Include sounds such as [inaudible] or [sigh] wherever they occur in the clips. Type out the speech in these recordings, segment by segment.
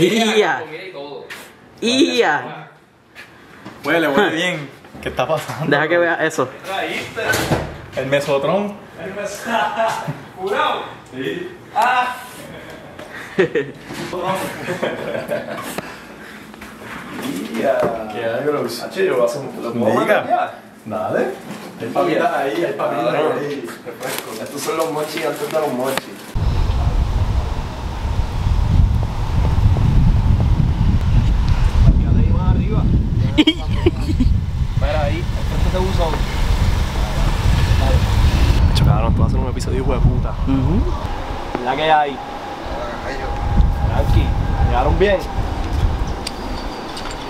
Ia. Ia. Huele, huele [laughs] bien. ¿Qué está pasando? Deja que vea eso. El mesotrón. El mesotrón. [laughs] Sí. Ah. [laughs] ¿Qué hay, bro? H, ah, yo a hacer un Dale. Hay papita ahí, hay papita ahí. Ah, Estos son los mochis antes de los mochis. Uh -huh. La que hay. Aquí, llegaron bien.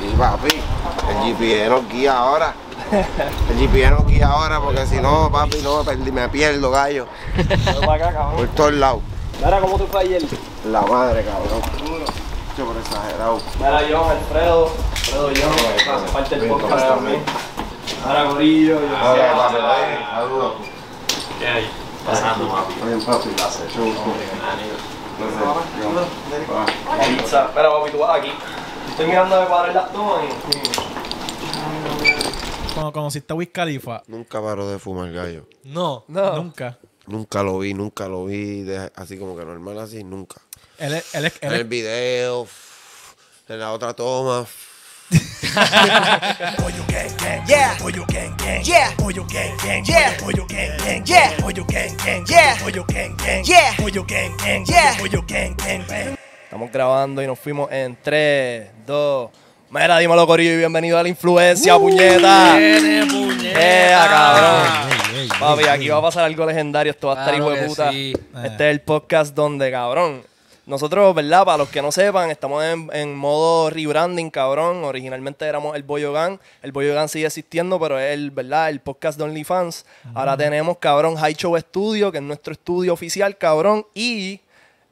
Sí, papi, el GPS nos guía ahora. El GPS nos guía ahora porque si no, papi, no, me pierdo, gallo. Por todos lados. Mira cómo tú fue ayer. La madre, cabrón. Yo por exagerado. Mira, yo Alfredo. Alfredo, John. yo. falta el podcast también. Ahora, Corillo. Ahora, papi, ¿Qué hay? Pizza. ¿Pero papi, tú vas aquí. Estoy mirando ver las tomas? abdomen. Cuando conociste a Wiz Khalifa. Nunca paro de fumar gallo. No, no. nunca. Nunca lo vi, nunca lo vi. de- así como que normal, así, nunca. Él es, él es, él En el video, en la otra toma pollo gang gang, yeah. Pollo gang gang, yeah. Pollo gang gang, yeah. Pollo gang gang, yeah. Pollo gang gang, yeah. Pollo gang gang, yeah. Pollo gang gang, yeah. Pollo gang gang, Estamos grabando y nos fuimos en 3, 2, Mira, dímelo Corillo y bienvenido a la influencia, uh, puñeta. Viene, eh, puñeta. Yeah, cabrón. Hey, hey, hey, Papi, aquí va a pasar algo legendario, esto va a estar claro hijo de puta. Sí. Este es el podcast donde, cabrón, nosotros, ¿verdad? Para los que no sepan, estamos en, en modo rebranding, cabrón. Originalmente éramos el Boyogan. El Boyogan sigue existiendo, pero es ¿verdad? El podcast de OnlyFans. Ahora tenemos, cabrón, High Show Studio, que es nuestro estudio oficial, cabrón. Y,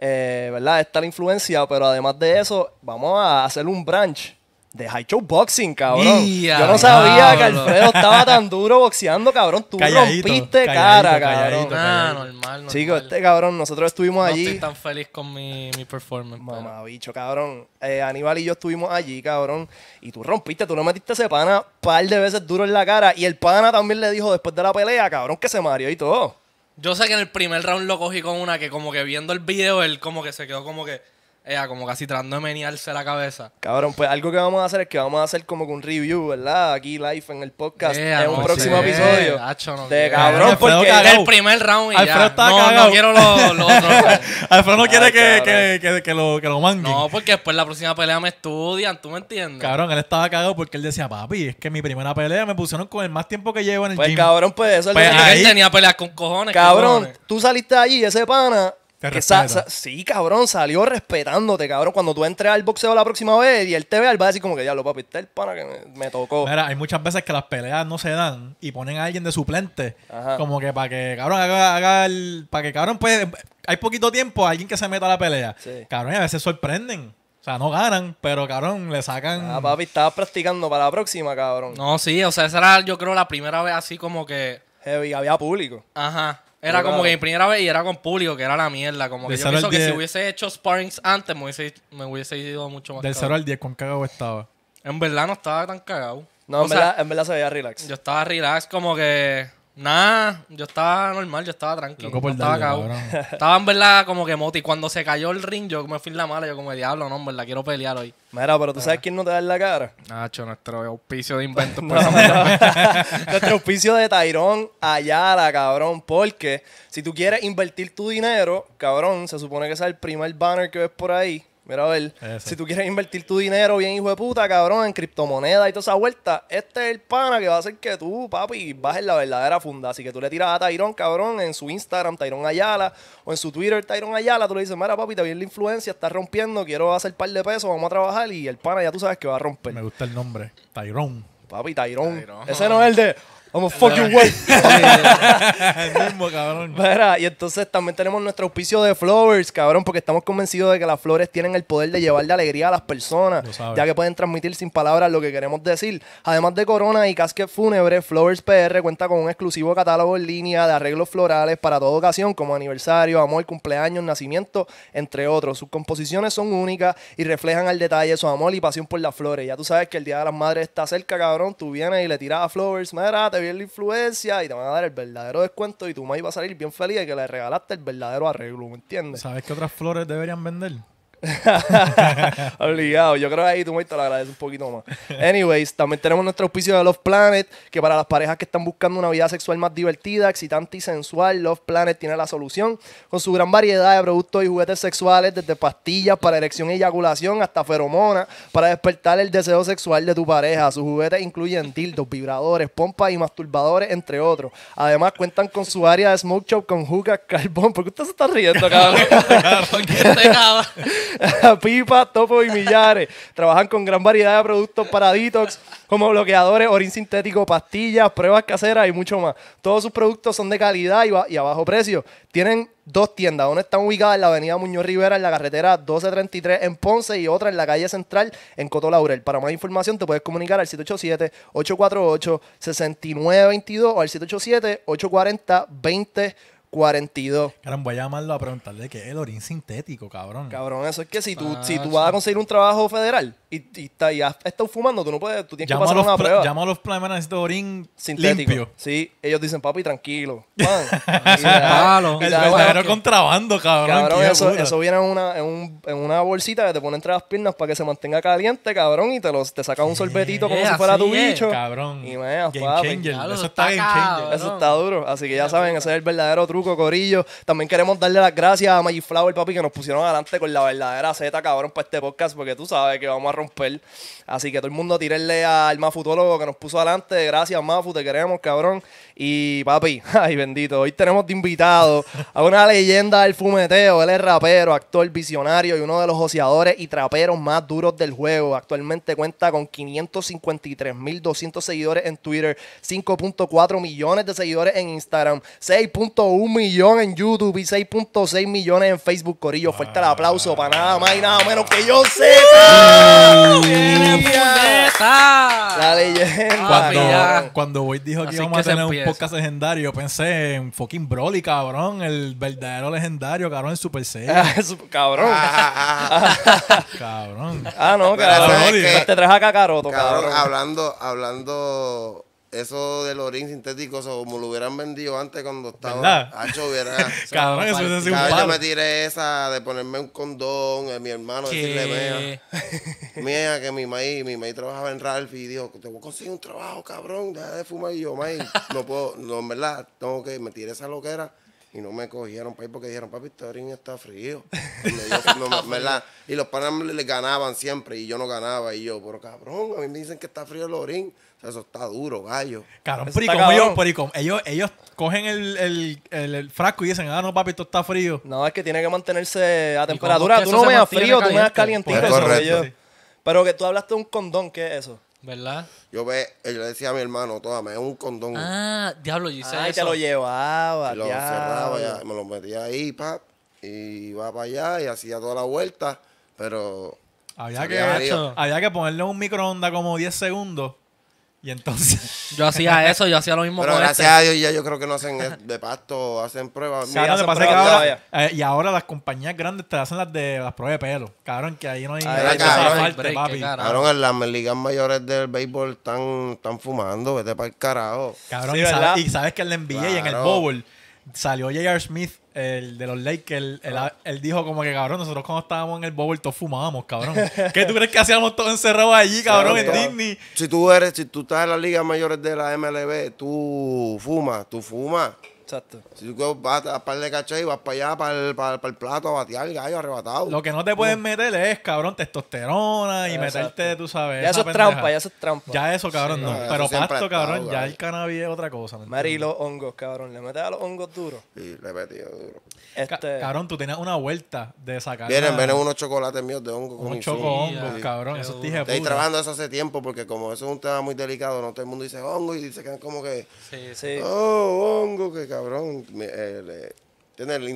eh, ¿verdad? Está la influencia, pero además de eso, vamos a hacer un branch de High Show Boxing, cabrón. Yo no sabía que Alfredo estaba tan duro boxeando, cabrón. Tú rompiste cara, cabrón. Ah, Chico, este cabrón, nosotros estuvimos allí. No estoy tan feliz con mi, mi performance. Mamá, bicho, cabrón. Eh, Aníbal y yo estuvimos allí, cabrón. Y tú rompiste, tú lo metiste ese pana par de veces duro en la cara. Y el pana también le dijo después de la pelea, cabrón, que se mareó y todo. Yo sé que en el primer round lo cogí con una que como que viendo el video, él como que se quedó como que... Ella como casi tratando de menearse la cabeza. Cabrón, pues algo que vamos a hacer es que vamos a hacer como que un review, ¿verdad? Aquí live en el podcast. en un próximo episodio. de cabrón, porque el primer round y Alfredo ya. Está no, cagado. [laughs] no quiero los Alfredo no quiere que, que, que, que, lo, que lo manguen. No, porque después la próxima pelea me estudian, ¿tú me entiendes? Cabrón, él estaba cagado porque él decía, papi, es que mi primera pelea me pusieron con el más tiempo que llevo en el pues gym. Pues cabrón, pues eso. Pues él tenía peleas con cojones. Cabrón, tú saliste allí, ese pana que sí, cabrón, salió respetándote, cabrón. Cuando tú entres al boxeo la próxima vez y él te vea, él va a decir como que ya lo papi, está el pana que me, tocó. Mira, hay muchas veces que las peleas no se dan y ponen a alguien de suplente. Como que para que, cabrón, haga, el... Para que, cabrón, pues, hay poquito tiempo alguien que se meta a la pelea. Cabrón, y a veces sorprenden. O sea, no ganan, pero cabrón, le sacan. Ah, papi, estaba practicando para la próxima, cabrón. No, sí, o sea, esa era, yo creo, la primera vez así como que. Heavy, había público. Ajá. Era como que mi primera vez y era con público, que era la mierda. Como que yo pienso que si hubiese hecho sparrings antes, me hubiese, me hubiese ido mucho más. Del 0 al 10, ¿cuán cagado estaba? En verdad no estaba tan cagado. No, en verdad se veía relax. yo estaba relax, como que. Nah, yo estaba normal, yo estaba tranquilo. [laughs] estaba en verdad como que moti. Cuando se cayó el ring, yo me fui en la mala. Yo como, diablo, no, en verdad, quiero pelear hoy. Mira, pero tú sabes ah. quién no te da en la cara. Nacho, nuestro auspicio de inventos. [laughs] [laughs] nuestro auspicio de Tairón Ayala, cabrón. Porque si tú quieres invertir tu dinero, cabrón, se supone que es el primer banner que ves por ahí. Mira, a ver, si tú quieres invertir tu dinero bien, hijo de puta, cabrón, en criptomonedas y toda esa vuelta, este es el pana que va a hacer que tú, papi, bajes la verdadera funda. Así que tú le tiras a Tyrón, cabrón, en su Instagram, Tyrón Ayala, o en su Twitter, Tyrón Ayala, tú le dices, mira, papi, te viene la influencia, estás rompiendo, quiero hacer par de pesos, vamos a trabajar, y el pana ya tú sabes que va a romper. Me gusta el nombre, Tyrón. Papi, Tyrón. Ese no es el de... I'm a fucking way. [laughs] cabrón. Mira, y entonces también tenemos nuestro auspicio de Flowers, cabrón, porque estamos convencidos de que las flores tienen el poder de llevar de alegría a las personas, ya que pueden transmitir sin palabras lo que queremos decir. Además de corona y casquet fúnebre, Flowers PR cuenta con un exclusivo catálogo en línea de arreglos florales para toda ocasión, como aniversario, amor, cumpleaños, nacimiento, entre otros. Sus composiciones son únicas y reflejan al detalle su amor y pasión por las flores. Ya tú sabes que el Día de las Madres está cerca, cabrón. Tú vienes y le tiras a Flowers, mira, bien la influencia y te van a dar el verdadero descuento y tu maíz va a salir bien feliz de que le regalaste el verdadero arreglo, ¿me entiendes? ¿Sabes qué otras flores deberían vender? [laughs] Obligado. Yo creo que ahí tu te lo agradece un poquito más. Anyways, también tenemos nuestro auspicio de Love Planet, que para las parejas que están buscando una vida sexual más divertida, excitante y sensual, Love Planet tiene la solución. Con su gran variedad de productos y juguetes sexuales, desde pastillas para erección y eyaculación hasta feromonas, para despertar el deseo sexual de tu pareja. Sus juguetes incluyen dildos, vibradores, pompas y masturbadores, entre otros. Además, cuentan con su área de smoke shop con jugas, carbón. ¿Por qué usted se está riendo, cabrón? [laughs] [laughs] Pipa, Topo y Millares. Trabajan con gran variedad de productos para detox, como bloqueadores, orín sintético, pastillas, pruebas caseras y mucho más. Todos sus productos son de calidad y, a bajo precio. Tienen dos tiendas. Una está ubicada en la avenida Muñoz Rivera, en la carretera 1233 en Ponce y otra en la calle central en Coto Laurel. Para más información te puedes comunicar al 787-848-6922 o al 787-840-2020. 42. Caramba, voy a llamarlo a preguntarle qué es el orín sintético, cabrón. Cabrón, eso es que si tú, si tú vas a conseguir un trabajo federal, y, está, y has estado fumando, tú no puedes, tú tienes que pasar una prueba. Llama a los Plamenas de orín sintético. Limpio. Sí, ellos dicen, papi, tranquilo. [laughs] El verdadero contrabando, cabrón. eso, viene en una, en, un, una bolsita que te pone entre las piernas para que se mantenga caliente, cabrón, y te, los, te saca un sorbetito como si fuera tu bicho. Cabrón. Y eso está Eso está duro. Así que ya saben, ese es el verdadero truco, Corillo. También queremos darle las gracias a Magic Flower, papi, que nos pusieron adelante con la verdadera Z, cabrón, para este podcast, porque tú sabes que vamos a romper. Así que todo el mundo a tirarle al mafutólogo que nos puso adelante. Gracias, Mafu, te queremos, cabrón. Y papi, [laughs] ay bendito, hoy tenemos de invitado a una leyenda del fumeteo. Él es rapero, actor visionario y uno de los joseadores y traperos más duros del juego. Actualmente cuenta con 553.200 seguidores en Twitter, 5.4 millones de seguidores en Instagram, 6.1 millones en YouTube y 6.6 millones en Facebook. Corillo, fuerte el aplauso para nada más y nada menos que yo sé. La leyenda. Cuando, cuando dijo que íbamos a tener un podcast legendario, pensé en fucking Broly, cabrón. El verdadero legendario, cabrón, el Super Saiyan. [laughs] cabrón. [laughs] cabrón. Ah, no, este cabrón. Te traes a Kakaroto, cabrón. Hablando, hablando eso del Lorín sintético, como lo hubieran vendido antes cuando estaba hacho, hubiera. [laughs] Cabrón, Yo me tiré esa de ponerme un condón, a eh, mi hermano, decirle, mía, [laughs] que mi maíz, mi maíz trabajaba en Ralph y dijo, te voy a conseguir un trabajo, cabrón, deja de fumar. Y yo, maíz, no puedo, no, en verdad, tengo que, me tiré esa loquera y no me cogieron para porque dijeron, papi, este orín está frío. Y, [laughs] los panas le ganaban siempre y yo no ganaba. Y yo, pero cabrón, a mí me dicen que está frío el orín eso está duro, gallo. pero, ellos, ellos, cogen el, el, frasco y dicen, ah, no, papi, esto está frío. No, es que tiene que mantenerse a temperatura. Tú no me das frío, tú me das calientito. pero que tú hablaste de un condón, ¿qué es eso? ¿Verdad? Yo ve, eh, le decía a mi hermano, es un condón. Ah, diablo, yo hice te lo llevaba, y lo cerraba, ya, me lo metía ahí, pap, y iba para allá y hacía toda la vuelta, pero... Había que, había que ponerle un microondas como 10 segundos y entonces. [laughs] Yo hacía [laughs] eso, yo hacía lo mismo Pero con gracias este. a Dios ya yo creo que no hacen de pasto, hacen pruebas. Eh, y ahora las compañías grandes te hacen las de las pruebas de pelo. Cabrón, que ahí no hay, cabrón. parte, papi. Cabrón, en las ligas mayores del béisbol están, están fumando, vete para el carajo. Cabrón, y, sabes, que en la NBA y en el bowl salió J.R. Smith, el de los Lakers, él, ah. él, dijo como que, cabrón, nosotros cuando estábamos en el Bowl, todos fumábamos, cabrón. [laughs] ¿Qué tú crees que hacíamos todos encerrados allí, cabrón, en Disney? Si tú eres, si tú estás en las ligas mayores de la MLB, tú fumas, tú fumas. Exacto. Si tú vas a par de caché y vas para allá, para el, para, el plato, a batear, gallo, arrebatado. Lo que no te pueden uh. meter es, cabrón, testosterona y meterte, tú sabes. Ya eso es trampa, ya eso es trampa. Ya eso, cabrón, no. Pero pasto, cabrón, ya el cannabis es otra cosa. Mari, los hongos, cabrón. ¿Le metes a los hongos duros? Sí, le metí duro. Este, cabrón, tú tenías una vuelta de sacar. Vienen, vienen unos chocolates míos de hongo. Un choco hongo, cabrón. Eso Estoy trabajando eso hace tiempo porque, como eso es un tema muy delicado, no todo el mundo dice hongo y dice que es como que. Sí, sí. Oh, hongo, que cabrón. El, eh, el, el,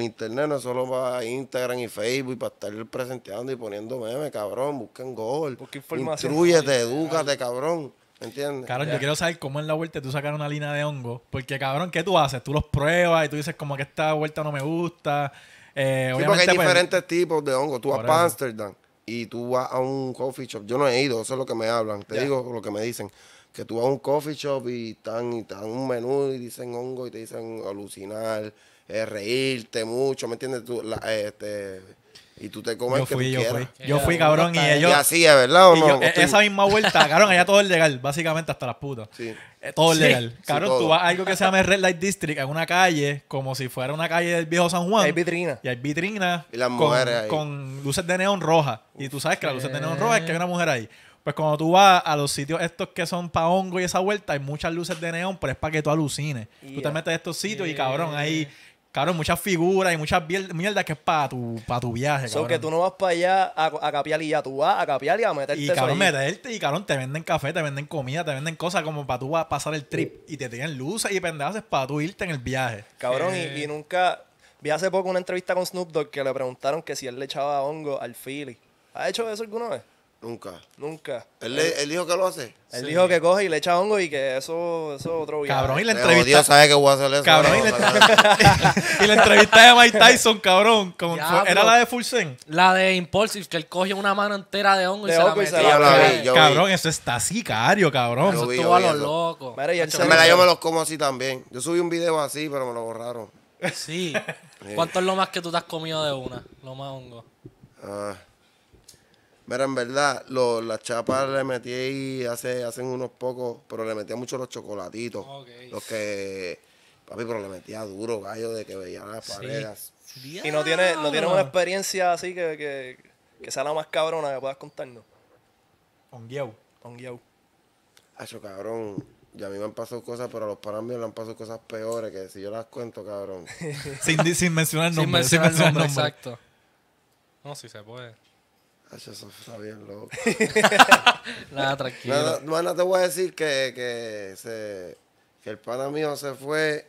internet no es solo para Instagram y Facebook, para estar presenteando y poniendo memes, cabrón. busquen gol información. Instruyete, edúcate, cabrón. ¿Me ¿Entiendes? Cabrón, yo quiero saber cómo en la vuelta tú sacar una línea de hongo. Porque, cabrón, ¿qué tú haces? Tú los pruebas y tú dices, como que esta vuelta no me gusta. Eh, sí, porque hay pues, diferentes tipos de hongo. Tú vas a Amsterdam y tú vas a un coffee shop. Yo no he ido, eso es lo que me hablan. Te digo lo que me dicen. Que tú vas a un coffee shop y están, y están un menú y dicen hongo y te dicen alucinar, eh, reírte mucho, ¿me entiendes? Eh, este y tú te comes yo fui, que yo Fui. Yo fui, cabrón, y ellos... Y así ¿verdad o no? esa misma vuelta, cabrón, allá todo es legal, básicamente hasta las putas. Sí. Eh, todo es legal. Cabrón, tú vas a algo que se llama Red Light District, en una calle, como si fuera una calle del viejo San Juan. Y hay vitrinas. Y hay vitrinas. Y las mujeres con, luces de neón rojas. Y tú sabes que las luces de neón roja es que hay una mujer ahí. Pues cuando tú vas a los sitios estos que son pa' hongo y esa vuelta, hay muchas luces de neón, pero es para que tú alucines. Tú te metes a estos sitios y cabrón, ahí cabrón, muchas figuras y muchas mierdas que es para tu, para tu viaje. Solo que tú no vas para allá a, a capiar y ya tú vas a capiar y a meterte. Y cabrón, meterte y cabrón, te venden café, te venden comida, te venden cosas como para tú pasar el trip. Y te tienen luces y pendejas para tú irte en el viaje. Cabrón, y, eh. y, nunca. Vi hace poco una entrevista con Snoop Dogg que le preguntaron que si él le echaba hongo al Philly. ¿Ha hecho eso alguna vez? Nunca. Nunca. ¿Él, él dijo que lo hace? Él dijo que coge y le echa hongo y que eso, es otro video. Cabrón, y la entrevista. Dios sabe que voy a hacer eso. Cabrón, y, [laughs] la... entrevista de Mike Tyson, cabrón. ¿Era la de Full La de Impulsive, que él coge una mano entera de hongo y, se la y cabrón, eso está sicario, cabrón. eso estuvo a los locos. yo me los como así también. Yo subí un video así, pero me lo borraron. Sí. [laughs] ¿Cuánto es lo más que tú te has comido de una? Lo más hongo. Ah. Mira, en verdad, las chapas le metí ahí hace, hacen unos pocos, pero le metía mucho los chocolatitos. Los que, papi, pero le metía duro, gallo, de que veía las paredes. Y no tiene no tiene una experiencia así que, que, sea la más cabrona que puedas contarnos. Onguiau. Onguiau. Hacho, cabrón. Y a mí me han pasado cosas, pero a los panas míos le han pasado cosas peores que si yo las cuento, cabrón. [laughs] sin, sin mencionar nombres. Sin mencionar, exacto. No, si se puede eso está bien loco. [laughs] Nada, tranquilo. Nada, no, te voy a decir que, que, se, que el pana mío se fue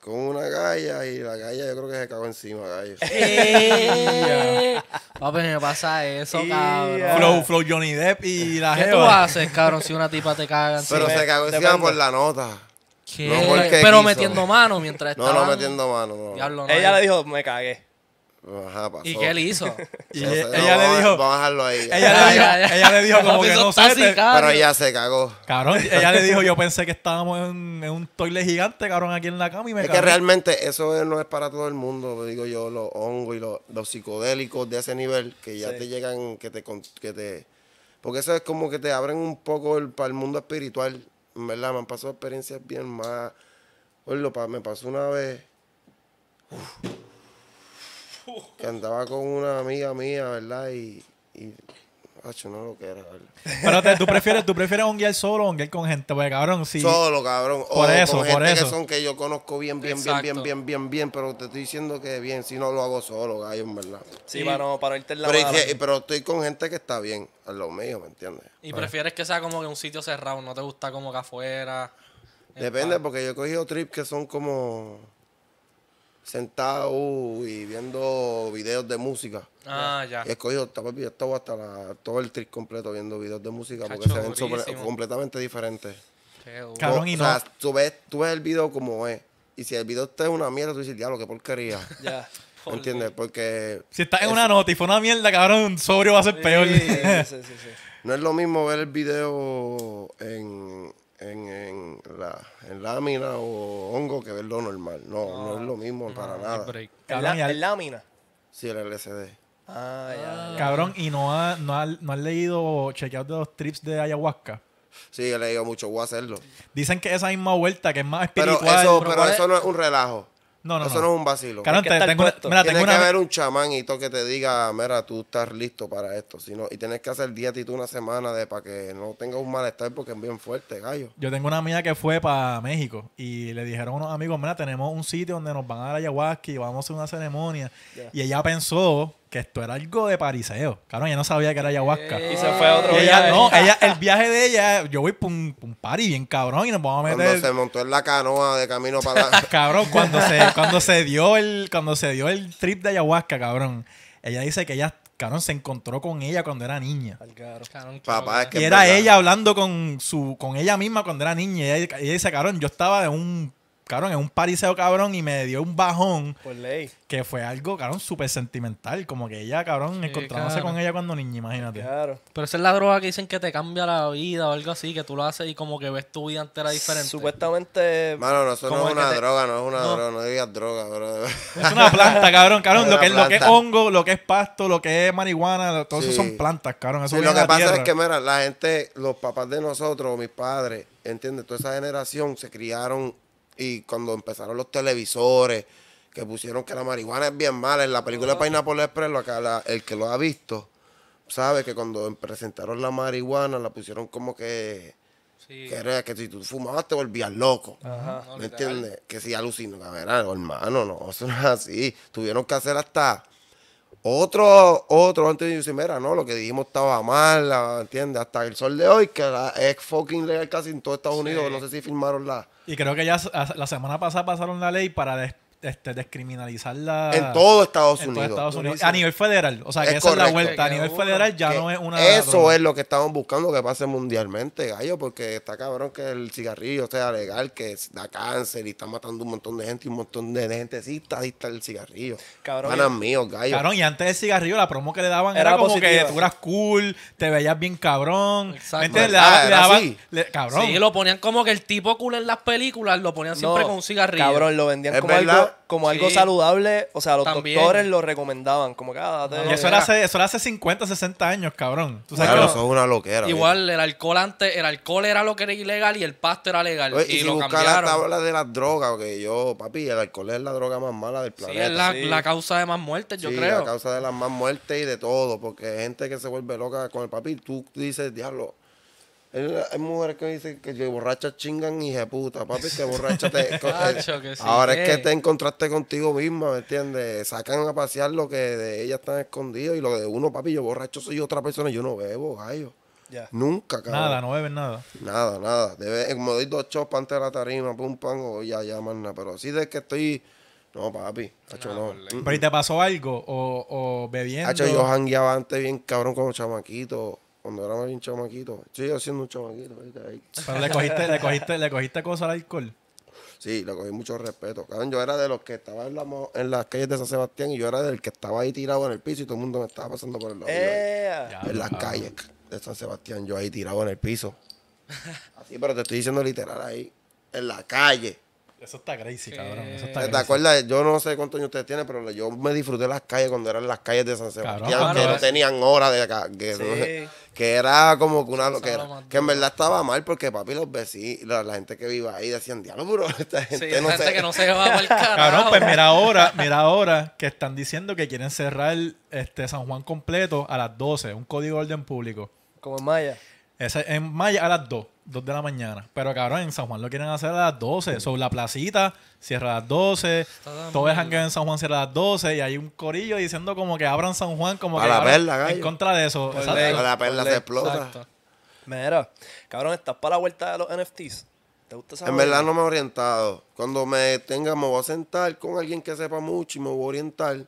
con una galla y la galla yo creo que se cagó encima, gallo. [laughs] Eh. Papi, me pasa eso, cabrón. Flow, Flow Johnny Depp y la ¿Qué tú haces, cabrón, si una tipa te caga encima? Pero se cagó encima por la nota. ¿Qué? pero metiendo mano mientras estaba. No, no metiendo mano. No. Ella le dijo, me cagué. ¿Y qué [laughs] le hizo? ella, le dijo. Vamos a dejarlo ahí. Ella, le, dijo, [laughs] como que no Pero ella se cagó. Cabrón, ella le dijo: [laughs] Yo pensé que estábamos en, un toile gigante, cabrón, aquí en la cama y me Es que realmente eso no es para todo el mundo. digo yo, los hongos y los, psicodélicos de ese nivel que ya te llegan, que te, que te. Porque eso es como que te abren un poco el, para el mundo espiritual. verdad, me han pasado experiencias bien más. Oye, me pasó una vez que andaba con una amiga mía, ¿verdad? Y, y no lo quiero. Pero ¿tú prefieres, tú prefieres solo o con gente? Porque, cabrón, sí. Solo, cabrón. por eso, con gente por eso. que son que yo conozco bien, bien, bien, bien, bien, bien, bien. Pero te estoy diciendo que bien, si no lo hago solo, gallo, en verdad. Sí, Para, irte en la pero, pero estoy con gente que está bien, a lo mío, ¿me entiendes? Y prefieres que sea como que un sitio cerrado, no te gusta como que afuera. Depende, porque yo he cogido trips que son como sentado y viendo videos de música. Ah, ya. Y escogido, estaba hasta todo el trip completo viendo videos de música porque se ven completamente diferentes. Cabrón, O sea, tú ves, tú el video como es. Y si el video está es una mierda, tú dices, diablo, qué porquería. [laughs] ya. [laughs] ¿Entiendes? Porque. Si estás en una nota y fue una mierda, cabrón, un sobrio va a ser peor. sí, sí, sí. [laughs] No es lo mismo ver el video en, en, en, la, lámina o hongo que verlo normal. No, no, es lo mismo para nada. ¿En, lámina? Sí, el LCD. Ah, Cabrón, ¿y no, ha, no, ha, no has leído, chequeado de los trips de ayahuasca? Sí, he leído mucho, voy a hacerlo. Dicen que esa misma vuelta, que es más espiritual. pero eso no es un relajo. No, no, Eso no. es un vacilo. Claro, tengo que haber un chamanito que te diga, mira, tú estás listo para esto. y tienes que hacer dieta y una semana de para que no tengas un malestar porque es bien fuerte, gallo. Yo tengo una amiga que fue para México y le dijeron a unos amigos, mira, tenemos un sitio donde nos van a dar ayahuasca y vamos a hacer una ceremonia. Y ella pensó que esto era algo de pariseo. Carón, ella no sabía que era ayahuasca. Y se fue a otro viaje. Ella, no, el viaje de ella, yo voy para un, bien cabrón y nos vamos a meter. Cuando se montó en la canoa de camino para [laughs] cabrón, cuando se, cuando se dio el, cuando se dio el trip de ayahuasca, cabrón. Ella dice que ella Cabrón se encontró con ella cuando era niña. y era ella hablando con su con ella misma cuando era niña. Ella, ella dice, cabrón, yo estaba de un cabrón, es un pariseo, cabrón, y me dio un bajón. Por ley. Que fue algo, cabrón, súper sentimental. Como que ella, cabrón, encontrándose con ella cuando niña, imagínate. Pero esa es la droga que dicen que te cambia la vida o algo así, que tú lo haces y como que ves tu vida entera diferente. Supuestamente. Mano, no, eso no es una droga, no es una droga, no digas droga, bro. [laughs] Es una planta, cabrón, cabrón. lo, que es, hongo, lo que es pasto, lo que es marihuana, todo eso son plantas, cabrón. Eso lo que pasa es que, mira, la gente, los papás de nosotros, mis padres, ¿entiendes? Toda esa generación se criaron y cuando empezaron los televisores, que pusieron que la marihuana es bien mala, en la película de oh. Pineapple Express, lo el que lo ha visto, sabe que cuando presentaron la marihuana, la pusieron como que... Que, era, que si tú fumabas te volvías loco. ¿Me entiendes? Que si alucinó, hermano, no, eso no es así. Tuvieron que hacer hasta otro, otro antes de mira, no, lo que dijimos estaba mal, ¿entiendes? Hasta el sol de hoy, que es fucking legal casi en todo Estados Unidos, no sé si firmaron la... Y creo que ya la semana pasada pasaron la ley para, después este, descriminalizar la... En todo Estados Unidos. A nivel federal. O sea, que es es la vuelta. A nivel federal ya no es una... Eso es lo que estamos buscando que pase mundialmente, gallo, porque está cabrón que el cigarrillo sea legal, que da cáncer y está matando un montón de gente y un montón de gente sí está está el cigarrillo. Cabrón. Ganas míos, gallo. Cabrón, y antes del cigarrillo la promo que le daban era, como que tú eras cool, te veías bien cabrón. Exacto. Le, ah, daban... Le, cabrón. Sí, lo ponían como que el tipo cool en las películas lo ponían siempre con un cigarrillo. Cabrón, lo vendían como algo saludable. O sea, los doctores lo recomendaban. Como que, ah, y eso era, hace, eso era hace 50, 60 años, cabrón. eso es una loquera. Igual, el alcohol antes, el alcohol era lo que era ilegal y el pasto era legal. y, y si la tabla de las drogas, que yo, papi, el alcohol es la droga más mala del planeta. Sí, es la, causa de más muertes, yo sí, creo. la causa de las más muertes y de todo. Porque gente que se vuelve loca con el papi, tú dices, diablo, hay mujeres que dicen que borrachas chingan y de papi, que borracha te. [laughs] Eh, ahora es que te encontraste contigo misma, ¿me entiendes? Sacan a pasear lo que de ellas están escondido y lo de uno, papi, yo borracho soy otra persona, yo no bebo, gallo. Nunca, cabrón. Nada, no beben nada. Nada, nada. Eh, como doy dos chopas antes de la tarima, pum, o ya, llaman Pero así de que estoy. No, papi. no. Pero ¿y te pasó algo? ¿O, o bebiendo? yo jangueaba antes bien cabrón como chamaquito cuando era un chamaquito, sigo siendo un chamaquito. Pero le cogiste, le cogiste, le cogiste cosas al alcohol. Sí, le cogí mucho respeto. yo era de los que estaba en, las calles de San Sebastián y yo era del que estaba ahí tirado en el piso y todo el mundo me estaba pasando por el lado. Eh, en las calles de San Sebastián, yo ahí tirado en el piso. [laughs] Así, pero te estoy diciendo literal ahí, en la calle. Eso está crazy, cabrón. Eso está ¿Te, acuerdas? Yo no sé cuántos años ustedes tienen, pero yo me disfruté las calles cuando eran las calles de San Sebastián, que no eh. tenían hora de acá que era como que una lo que, en verdad estaba mal porque papi los vecinos la, la gente que viva ahí decían diablo bro esta gente sí, no gente que no se va mal el [laughs] cabrón pues mira ahora mira ahora que están diciendo que quieren cerrar este San Juan completo a las 12 un código de orden público como en Maya en mayo a las 2, 2 de la mañana. Pero cabrón, en San Juan lo quieren hacer a las 12. Sobre la placita cierra a las 12. Todo el que en San Juan cierra a las 12. Y hay un corillo diciendo como que abran San Juan como que. la perla, En contra de eso. A la perla se explota. Mira, cabrón, ¿estás para la vuelta de los NFTs? ¿Te gusta En verdad no me he orientado. Cuando me tenga, me voy a sentar con alguien que sepa mucho y me voy a orientar.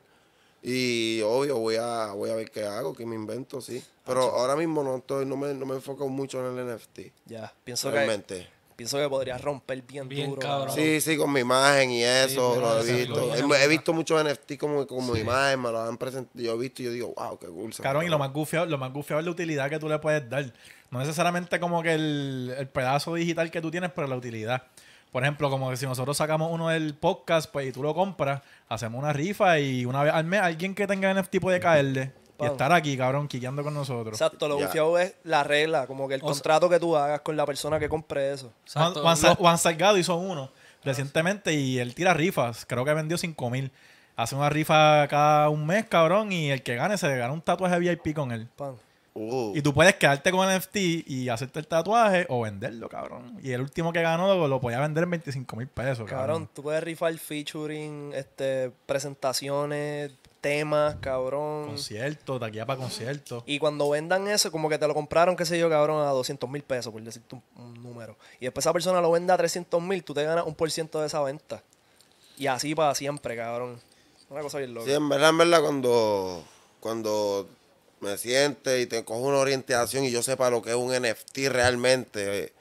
Y obvio, voy a, voy a ver qué hago, qué me invento, sí. Pero ahora mismo no, estoy, no, me, no me enfoco mucho en el NFT. Ya, pienso realmente. que pienso que podría romper bien, bien duro. Sí, sí, con mi imagen y eso, lo he visto. He, visto muchos NFT como, como imagen, me lo han presentado, yo he visto y yo digo, wow, qué cool. Cabrón, y lo más gufiado, lo más es la utilidad que tú le puedes dar. No necesariamente como que el, el pedazo digital que tú tienes, pero la utilidad. Por ejemplo, como que si nosotros sacamos uno del podcast pues, y tú lo compras, hacemos una rifa y una vez al mes alguien que tenga tipo de caerle. Y estar aquí, cabrón, quiqueando con nosotros. Exacto, lo bufiado es la regla, como que el contrato que tú hagas con la persona que compre eso. Juan, Salgado hizo uno recientemente y él tira rifas. Creo que vendió 5 mil. Hace una rifa cada un mes, cabrón, y el que gane se le gana un tatuaje VIP con él. Y tú puedes quedarte con el NFT y hacerte el tatuaje o venderlo, cabrón. Y el último que ganó lo, podía vender en 25 mil pesos, cabrón. Cabrón, tú puedes rifar featuring, este, presentaciones, temas, cabrón. Conciertos, taquilla para conciertos. Y cuando vendan eso, como que te lo compraron, qué sé yo, cabrón, a 200 mil pesos, por decirte un, número. Y después esa persona lo vende a 300 mil, tú te ganas un por ciento de esa venta. Y así para siempre, cabrón. Una cosa bien loca. Sí, en verdad, en verdad, cuando, cuando me siente y te cojo una orientación y yo sepa lo que es un NFT realmente.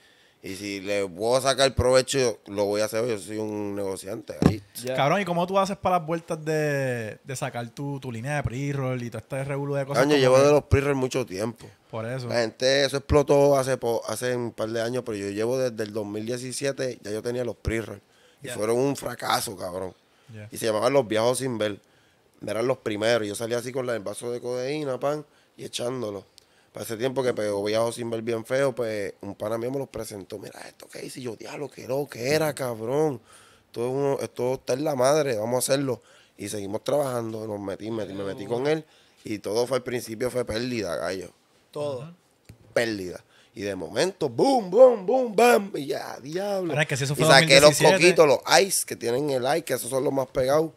Y si le voy a sacar provecho, lo voy a hacer. Yo soy un negociante. Cabrón, ¿y cómo tú haces para las vueltas de, sacar tu, tu, línea de pre-roll y todo este regulo de cosas? Año, llevo de los pre-roll mucho tiempo. Por eso. La gente, eso explotó hace, hace un par de años, pero yo llevo desde el 2017, ya yo tenía los pre-roll. Y fueron un fracaso, cabrón. Y se llamaban Los Viejos Sin Ver eran los primeros. Yo salí así con el vaso de codeína, pan, y echándolo. Para ese tiempo que pegó pues, Viajo sin ver bien feo, pues un pana mío me lo presentó. Mira esto que hice. yo, diablo, qué lo que era, cabrón. Esto, es está la madre, vamos a hacerlo. Y seguimos trabajando, nos metí, me metí con él. Y todo fue al principio, fue pérdida, gallo. Todo. Pérdida. Y de momento, boom, boom, boom, bam. Y ya, diablo. que saqué los coquitos, los ice que tienen el ice, que esos son los más pegados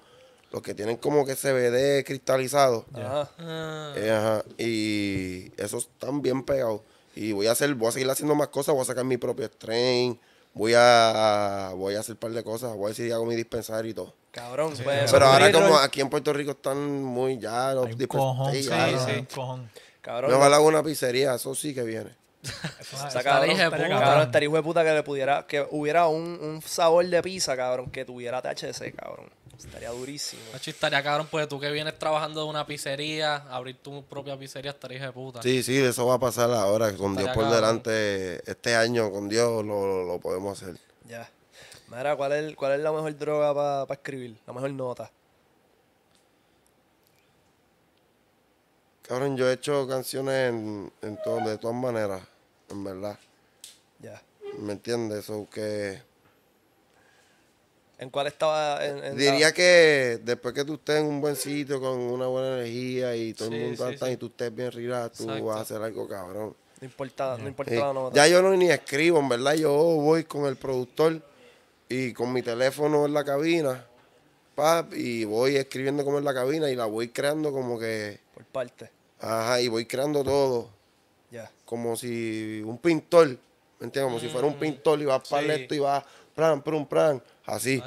los que tienen como que CBD cristalizado. Ajá. Ah. Eh, ajá. Y esos están bien pegados. Y voy a hacer, voy a seguir haciendo más cosas, voy a sacar mi propio strain, voy a voy a hacer un par de cosas, voy a decir hago mi dispensario y todo. Cabrón, pues, Pero ahora como aquí en Puerto Rico están muy ya los dispensarios. Sí, sí, sí, Cabrón. No, una pizzería, eso sí que viene. o cabrón, estaría hijo de puta que pudiera, que hubiera un sabor de pizza, cabrón, que tuviera THC, cabrón. Estaría durísimo. estaría cabrón, pues tú que vienes trabajando de una pizzería, abrir tu propia pizzería estaría de puta. Sí, sí, eso va a pasar ahora, con Dios por delante, este año con Dios lo, podemos hacer. Ya. Mira, ¿cuál es, cuál es la mejor droga para escribir? La mejor nota. Cabrón, yo he hecho canciones en, todo, de todas maneras, en verdad. Ya. ¿Me entiendes? O que ¿En cuál estaba? Diría que después que tú estés en un buen sitio con una buena energía y todo el mundo está y tú estés bien rirado, tú vas a hacer algo cabrón. No importa, no importa eh, Ya yo no ni escribo, en verdad. Yo voy con el productor y con mi teléfono en la cabina, pap, y voy escribiendo como en la cabina y la voy creando como que. Por parte. Ajá, y voy creando todo. Ya. Como si un pintor, ¿me entiendes? Como si mm. fuera un pintor y vas para esto y vas pran, prum, pran, así.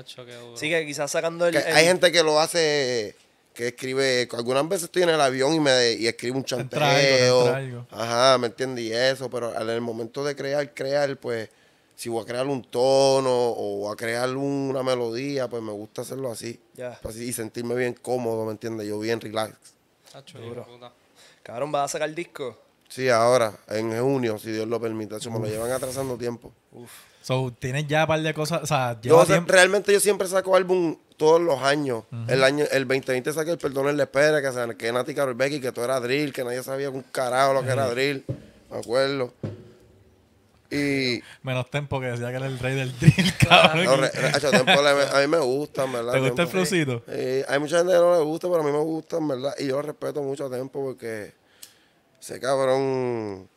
sí, que quizás sacando el, Hay gente que lo hace, que escribe, algunas veces estoy en el avión y me y escribo un chanteo. Ajá, ¿me entiende Y eso, pero en el momento de crear, crear, pues, si voy a crear un tono o a crear una melodía, pues me gusta hacerlo así, Ya. Y sentirme bien cómodo, ¿me entiende? Yo bien relax. duro. Cabrón, ¿vas a sacar el disco? Sí, ahora, en junio, si Dios lo permite. Eso me lo llevan atrasando tiempo. Uf. So, tienes ya un par de cosas. O sea, yo, realmente yo siempre saco álbum todos los años. El año el 2020 saqué el Perdón en la Espera, que, sea, que Nati Becky, que todo era drill, que nadie sabía un carajo lo que era drill. Me acuerdo. Y... Menos Tempo que decía que era el rey del drill, [laughs] cabrón. No, a mí me gusta, ¿verdad? ¿Te gusta el flowcito? hay mucha gente que no le gusta, pero a mí me gusta, ¿verdad? Y yo respeto mucho a Tempo porque ese cabrón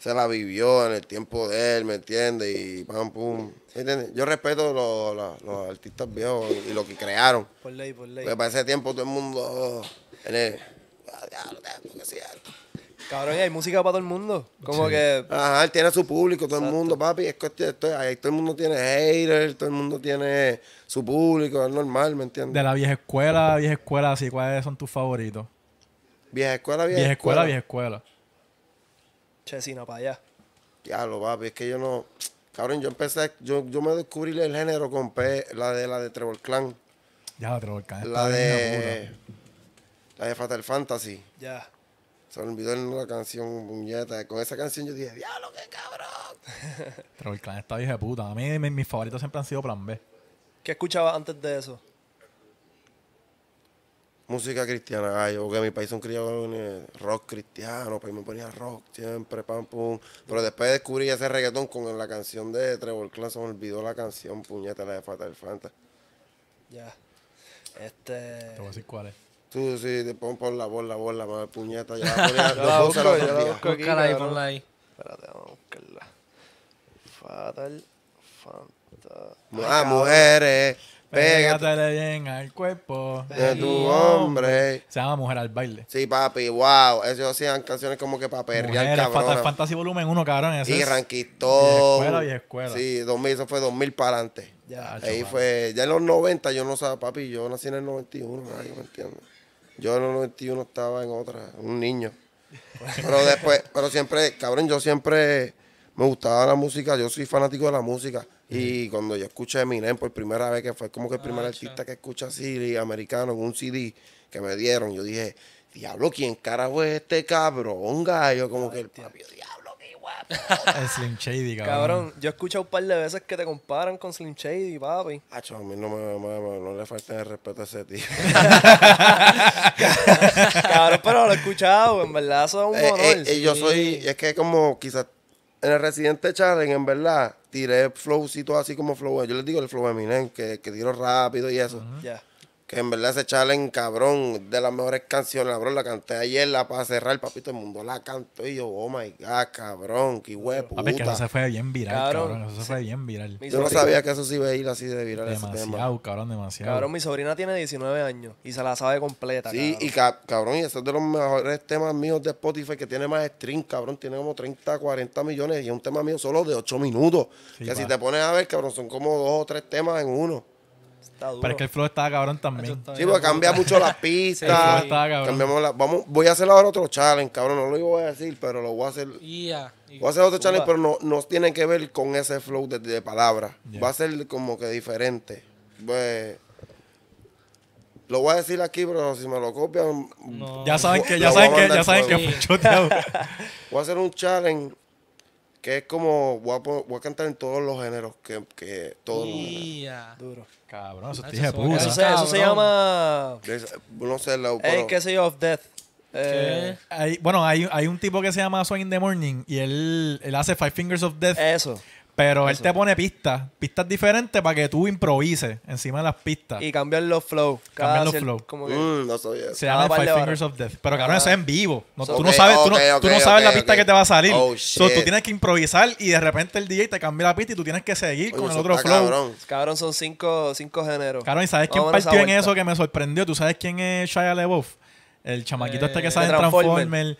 se la vivió en el tiempo de él, ¿me entiendes? Y pam, pum. ¿Entiendes? Yo respeto los, los, artistas viejos y lo que crearon. Por ley, por ley. Porque para ese tiempo todo el mundo en ah, Cabrón, hay música para todo el mundo. Como que. Ajá, él tiene su público, todo el mundo, papi. todo el mundo tiene haters, todo el mundo tiene su público, es normal, ¿me entiendes? De la vieja escuela, vieja escuela, así, ¿cuáles son tus favoritos? Vieja escuela, vieja, escuela? vieja escuela. escuela. Vieja escuela, Chesina para allá. lo papi, es que yo no. Cabrón, yo empecé. Yo, yo me descubrí el género con P, la de la de Trevor Clan. Ya, Trevor Clan. La de. La de Fatal Fantasy. Ya. Se me olvidó la canción Muñeta. Con esa canción yo dije, diablo, qué cabrón. [laughs] Trevor Clan está vieja puta. A mí mis favoritos siempre han sido Plan B. ¿Qué escuchabas antes de eso? música cristiana. Ay, porque en mi país son criados eh, rock cristiano, pues me ponía rock siempre, pam, pum. Pero después descubrí ese reggaetón con la canción de Trevor Class, me olvidó la canción, puñeta, la de Fatal Fanta. Ya. Este. Te voy a decir cuál es. Tú sí, te pon por la bola, bola, madre puñeta. Ya la [laughs] ponía, la busco, yo la busco aquí, ahí, ponla ahí. Espérate, vamos a buscarla. Fatal Fanta. Ah, mujeres. Pégatele bien al cuerpo de tu hombre. Se llama Mujer al Baile. Sí, papi, wow. esos hacían canciones como que para perrear, cabrón. Fantasy Volumen 1, cabrón. Sí, y Ranquistón. escuela y escuela. Sí, 2000, eso fue 2000 para adelante. Ya, Ahí fue, ya en los 90, yo no sabía, papi, yo nací en el 91, yo me entiendo Yo en el 91 estaba en otra, un niño. Pero después, pero siempre, cabrón, yo siempre me gustaba la música, yo soy fanático de la música. Y cuando yo escuché Eminem por primera vez, que fue como que el primer ah, artista que escucha así americano en un CD que me dieron, yo dije, diablo, ¿quién carajo es este cabrón, gallo? Como que el propio diablo, qué guapo. [laughs] Slim Shady, cabrón. Cabrón, yo he escuchado un par de veces que te comparan con Slim Shady, papi. Acho, a mí no, me, no le falta el respeto a ese tío. [laughs] cabrón, pero lo he escuchado, en verdad, eso es un eh, eh, honor. Y eh, Yo soy, es que como quizás en el Residente Challenge, en verdad tiré flowcito así como flow. Yo les digo el flow Eminem, que, que tiro rápido y eso. Ya que en verdad se challenge, cabrón, de las mejores canciones, cabrón, la canté ayer, la para cerrar, el papito, del mundo la canto y yo, oh my god, cabrón, qué huevo. ver, que eso se fue bien viral, cabrón, eso se fue bien viral. Yo no sabía que eso sí iba a ir así de viral demasiado, ese tema. cabrón, demasiado. Cabrón, mi sobrina tiene 19 años y se la sabe completa, Sí, y cabrón, y eso es de los mejores temas míos de Spotify que tiene más stream, cabrón, tiene como 30, 40 millones y es un tema mío solo de 8 minutos, que si te pones a ver, cabrón, son como dos o tres temas en uno. Pero que el flow estaba cabrón también. [laughs] sí sí, a cambia mucho las pistas. la, vamos, voy a hacer ahora otro challenge, cabrón. No lo iba a decir, pero lo voy a hacer. Voy a hacer otro challenge, pero no, tiene que ver con ese flow de, de palabras. Va a ser como que diferente. Pues, lo voy a decir aquí, pero si me lo copian. Ya saben que, ya saben que, ya saben que, ya saben que. Voy a hacer un challenge que es como, voy a, cantar en todos los géneros, que, que todo yeah. Duro. Cabrón, eso, tiene puta. eso, se, llama... no sé, la... qué sé yo, of death. Eh, bueno, hay, hay, un tipo que se llama Swing in the Morning y él, él hace Five Fingers of Death. Eso. Pero él te pone pistas, pistas diferentes para que tú improvises encima de las pistas. Y cambian los flows. Cambian los flows. Mm, no Se llama Five Fingers of Death. Pero cabrón, ah. eso es en vivo. tú, no sabes, tú, no, sabes, la pista que te va a salir. Oh, tú tienes que improvisar y de repente el DJ te cambia la pista y tú tienes que seguir con el otro flow. Cabrón. son cinco, géneros. Cabrón, ¿y sabes quién partió en eso que me sorprendió? ¿Tú sabes quién es Shia LaBeouf? El chamaquito eh, este que sale en Transformer.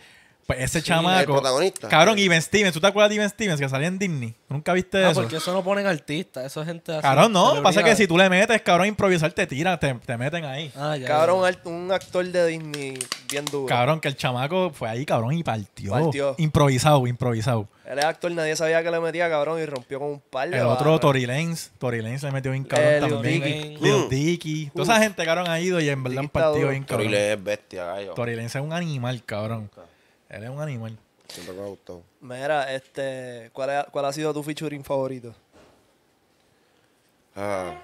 Pues ese chamaco. El protagonista. Cabrón, Even Stevens. ¿Tú te acuerdas de Even Stevens que salía en Disney? ¿Nunca viste ah, eso? porque eso no ponen artistas. Eso es gente así. Cabrón, no. Pasa que si tú le metes, cabrón, improvisar te tiran, te, meten ahí. Ah, ya, cabrón, un actor de Disney bien duro. Cabrón, que el chamaco fue ahí, cabrón, y partió. Partió. Improvisado, improvisado. Él es actor, nadie sabía que le metía, cabrón, y rompió con un par de El otro, Tori Lenz. Tori Lenz le metió bien cabrón eh, también. Dicky. Lil uh. Dicky. Toda esa gente, cabrón, ha ido y en verdad han partido bien cabrón. Lenz es bestia, cabrón. es un animal, cabrón. Él es un animal. Siempre me ha gustado. Mira, este, ¿cuál ha, sido tu featuring favorito? Ah.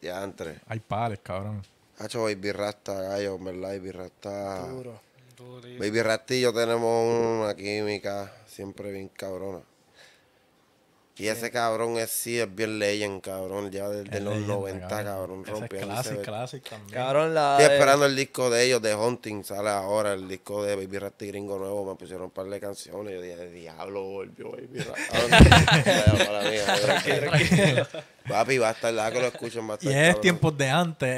Diantre. Hay pares, cabrón. Hacho Baby Rasta, gallo, ¿verdad? Baby Rasta. Duro. Baby Rastillo tenemos una química siempre bien cabrona. Y ese cabrón es, sí, es bien legend, cabrón. Ya desde los 90, cabrón. rompió clásico, clásico Cabrón, la Estoy esperando el disco de ellos, de Hunting. Sale ahora el disco de Baby Rasty Gringo Nuevo. Me pusieron un par de canciones. Yo dije, diablo, volvió Baby Rasty. [laughs] Papi, va a estar la que lo escuchen más Y es tiempos de antes,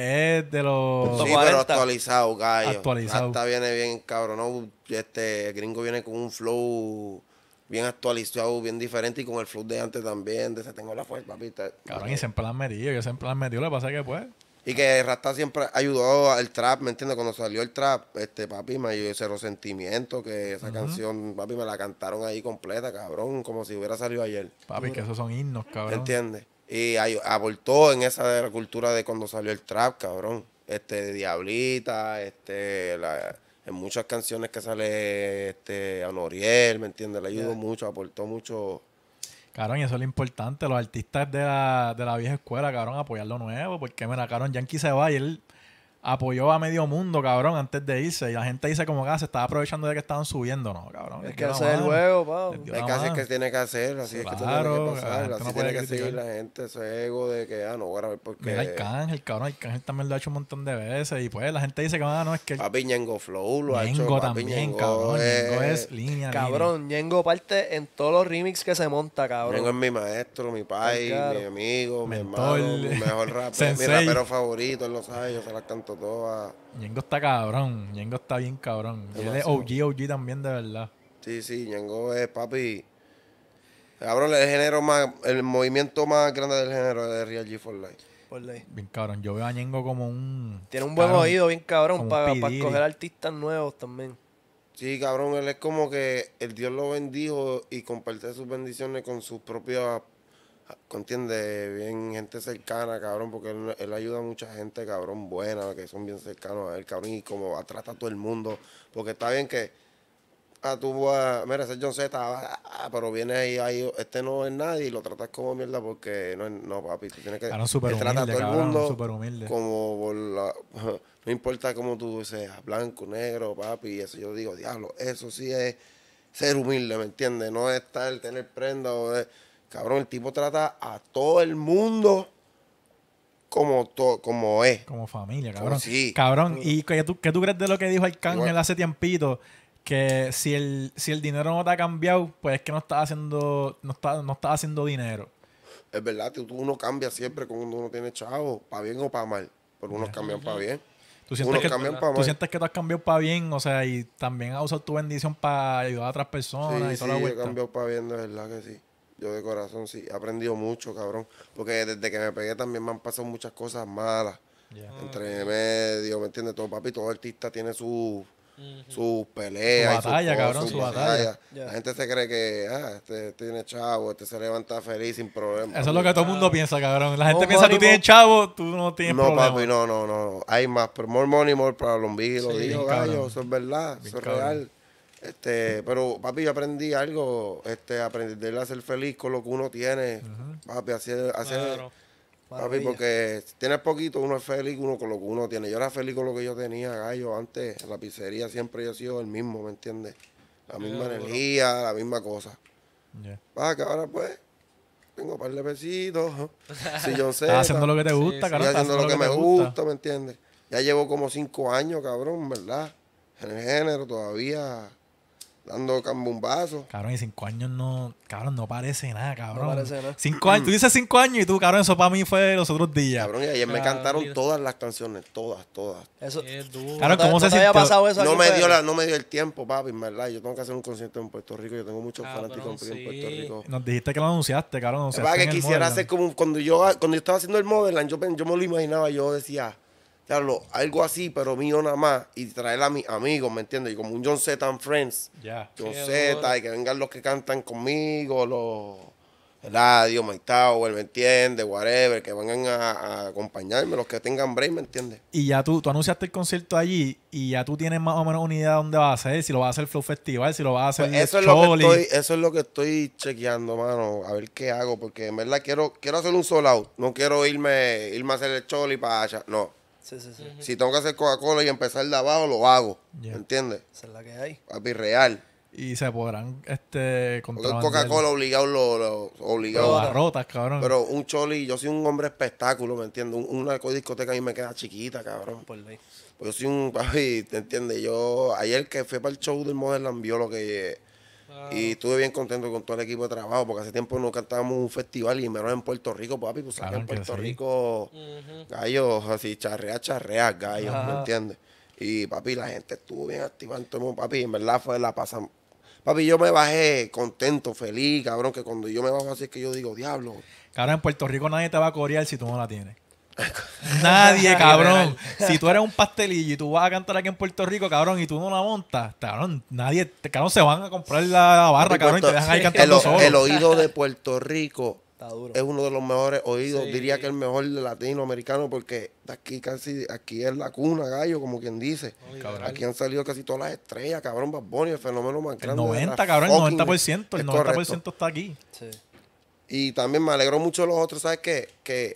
es de los. Sí, pero actualizado, gallo. Actualizado. Hasta viene bien, cabrón. No, este gringo viene con un flow bien actualizado, bien diferente y con el flow de antes también, de ese tengo la fuerza, papita. Cabrón, y siempre la han metido, yo siempre la han metido, le que pasa que pues... Y que Rasta siempre ayudó al trap, ¿me entiendes? Cuando salió el trap, este papi me ayudó ese resentimiento, que esa canción, papi, me la cantaron ahí completa, cabrón, como si hubiera salido ayer. Papi, que esos son himnos, cabrón. ¿Me entiendes? Y abortó en esa cultura de cuando salió el trap, cabrón. Este, Diablita, este, la muchas canciones que sale este, a Noriel, ¿me entiendes? Le ayudó mucho, aportó mucho. Cabrón, y eso es lo importante, los artistas de la, vieja escuela, cabrón, apoyar lo nuevo, porque mira, cabrón, Yankee se va y él apoyó a medio mundo, cabrón, antes de irse. Y la gente dice como que ah, se estaba aprovechando de que estaban subiendo, ¿no, cabrón? Es que hacer el juego, pa. Es casi es que tiene que hacer, así es que tiene que tiene que seguir la gente, ese ego de que, ah, no, voy a ver porque... Mira Arcángel, cabrón, Arcángel también lo ha hecho un montón de veces. Y pues la gente dice que, ah, no, es que... Papi Ñengo Flow lo ha hecho. También, Ñengo cabrón. Ñengo es línea, Cabrón, Ñengo parte en todos los remixes que se monta, cabrón. Ñengo es mi maestro, mi pai, mi amigo, mi hermano, mi mejor rapero, mi rapero favorito, en lo sabe, yo se las canto todo Yengo está cabrón, Yengo está bien cabrón. él es OG, OG también, de verdad. Sí, sí, Yengo es papi. Cabrón, el género más, el movimiento más grande del género de Real G for Life. Bien cabrón, yo veo a Yengo como un. Tiene un buen oído, bien cabrón, para, para coger artistas nuevos también. Sí, cabrón, él es como que el Dios lo bendijo y comparte sus bendiciones con sus propias entiende Bien gente cercana, cabrón, porque él, ayuda a mucha gente, cabrón, buena, que son bien cercanos a él, cabrón, y como trata a todo el mundo, porque está bien que a ah, tú vas, mira, ese John Z, ah, ah, pero viene ahí, este no es nadie y lo tratas como mierda porque no, no papi, tú tienes que, claro, a todo el mundo como por la, [laughs] no importa cómo tú seas, blanco, negro, papi, y eso yo digo, diablo, eso sí es ser humilde, ¿me entiendes? No es estar, tener prenda o de Cabrón, el tipo trata a todo el mundo como, como es. Como familia, cabrón. sí. Cabrón, ¿y qué tú, qué tú crees de lo que dijo Arcángel hace tiempito? Que si el, si el dinero no te ha cambiado, pues es que no estás haciendo, no está, no está haciendo dinero. Es verdad, tú, uno cambia siempre cuando uno tiene chavo, para bien o para mal. Pero unos cambian para bien. ¿Tú sientes, que, tú sientes que tú has cambiado para bien, o sea, y también has usado tu bendición para ayudar a otras personas sí, y la cambiado para bien, de verdad que sí. Yo de corazón sí, he aprendido mucho, cabrón. Porque desde que me pegué también me han pasado muchas cosas malas. Entre medio, ¿me entiendes? Todo papi, todo artista tiene su, sus peleas. Su batalla, cabrón, su, batalla. La gente se cree que, ah, este tiene chavo, este se levanta feliz sin problema. Eso es lo que todo el mundo piensa, cabrón. La gente piensa, que tú tienes chavo, tú no tienes no, problema. No, papi, no, no, no. Hay más. Pero more money, more para los lo digo, eso es verdad, eso es real. Este, pero papi, yo aprendí algo, este, aprender a ser feliz con lo que uno tiene, papi, papi, hacer, hacer papi, porque si tienes poquito, uno es feliz uno con lo que uno tiene. Yo era feliz con lo que yo tenía, gallo, antes, en la pizzería siempre yo he sido el mismo, ¿me entiendes? La misma energía, la misma cosa. que ahora pues, tengo un par de besitos, [laughs] si yo sé. haciendo lo que te gusta, haciendo lo que, me gusta. gusta, ¿me entiendes? Ya llevo como cinco años, cabrón, ¿verdad? En el género todavía dando cambumbazo. Cabrón, y cinco años no, cabrón, no parece nada, cabrón. No parece nada. Cinco años, tú dices cinco años y tú, cabrón, eso para mí fue los otros días. Cabrón, y ayer me ah, cantaron todas las canciones, todas, todas. Eso, es duro. ¿cómo se, sintió? no me, dio la, no me dio el tiempo, papi, en verdad. Yo tengo que hacer un concierto en Puerto Rico, yo tengo muchos ah, fanáticos en Puerto Rico. Nos dijiste que lo anunciaste, cabrón. Es que quisiera hacer como, cuando yo, cuando yo estaba haciendo el Modeland, yo, yo me lo imaginaba, yo decía algo así, pero mío nada más, y traer a mis amigos, ¿me entiendes? Y como un John Z and Friends, Ya. John Z, y que vengan los que cantan conmigo, los Eladio, My Tower, ¿me entiendes? Whatever, que vengan a, acompañarme, los que tengan break, ¿me entiendes? Y ya tú, tú anunciaste el concierto allí y ya tú tienes más o menos una idea de dónde vas a ser, si lo vas a hacer Flow Festival, si lo vas a hacer el pues eso, eso es lo que estoy chequeando, mano, a ver qué hago, porque en verdad quiero, quiero hacer un solo out, no quiero irme, irme a hacer el Choli para allá, no. Si tengo que hacer Coca-Cola y empezar de abajo, lo hago. ¿me ¿Entiendes? Esa la que hay. Papi, real. Y se podrán este Coca-Cola obligado lo, obligado. Pero rotas, cabrón. Pero un choli, yo soy un hombre espectáculo, ¿me entiendes? una discoteca a mí me queda chiquita, cabrón. Por ley. yo soy un [laughs] papi, ¿te entiendes? Yo ayer que fui para el show del Model Land, vio lo que y estuve bien contento con todo el equipo de trabajo, porque hace tiempo no cantábamos un festival y menos en Puerto Rico, papi. Pues en Puerto Rico, gallos, así, charrea, charrea, gallos, ¿me entiendes? Y papi, la gente estuvo bien activa papi. En verdad fue la pasan Papi, yo me bajé contento, feliz, cabrón, que cuando yo me bajo así es que yo digo, diablo. Cabrón, en Puerto Rico nadie te va a corear si tú no la tienes. [laughs] Nadie, cabrón. si tú eres un pastelillo y tú vas a cantar aquí en Puerto Rico, cabrón, y tú no la montas, cabrón, nadie, cabrón, se van a comprar la barra, cabrón, y te dejan ahí cantando el, solo. El oído de Puerto Rico es uno de los mejores oídos, diría que el mejor latinoamericano, porque aquí casi, aquí es la cuna, gallo, como quien dice. Aquí han salido casi todas las estrellas, cabrón, Bad el fenómeno más El 90, cabrón, el 90%, el 90% está aquí. Sí. Y también me alegró mucho los otros, ¿sabes qué? Que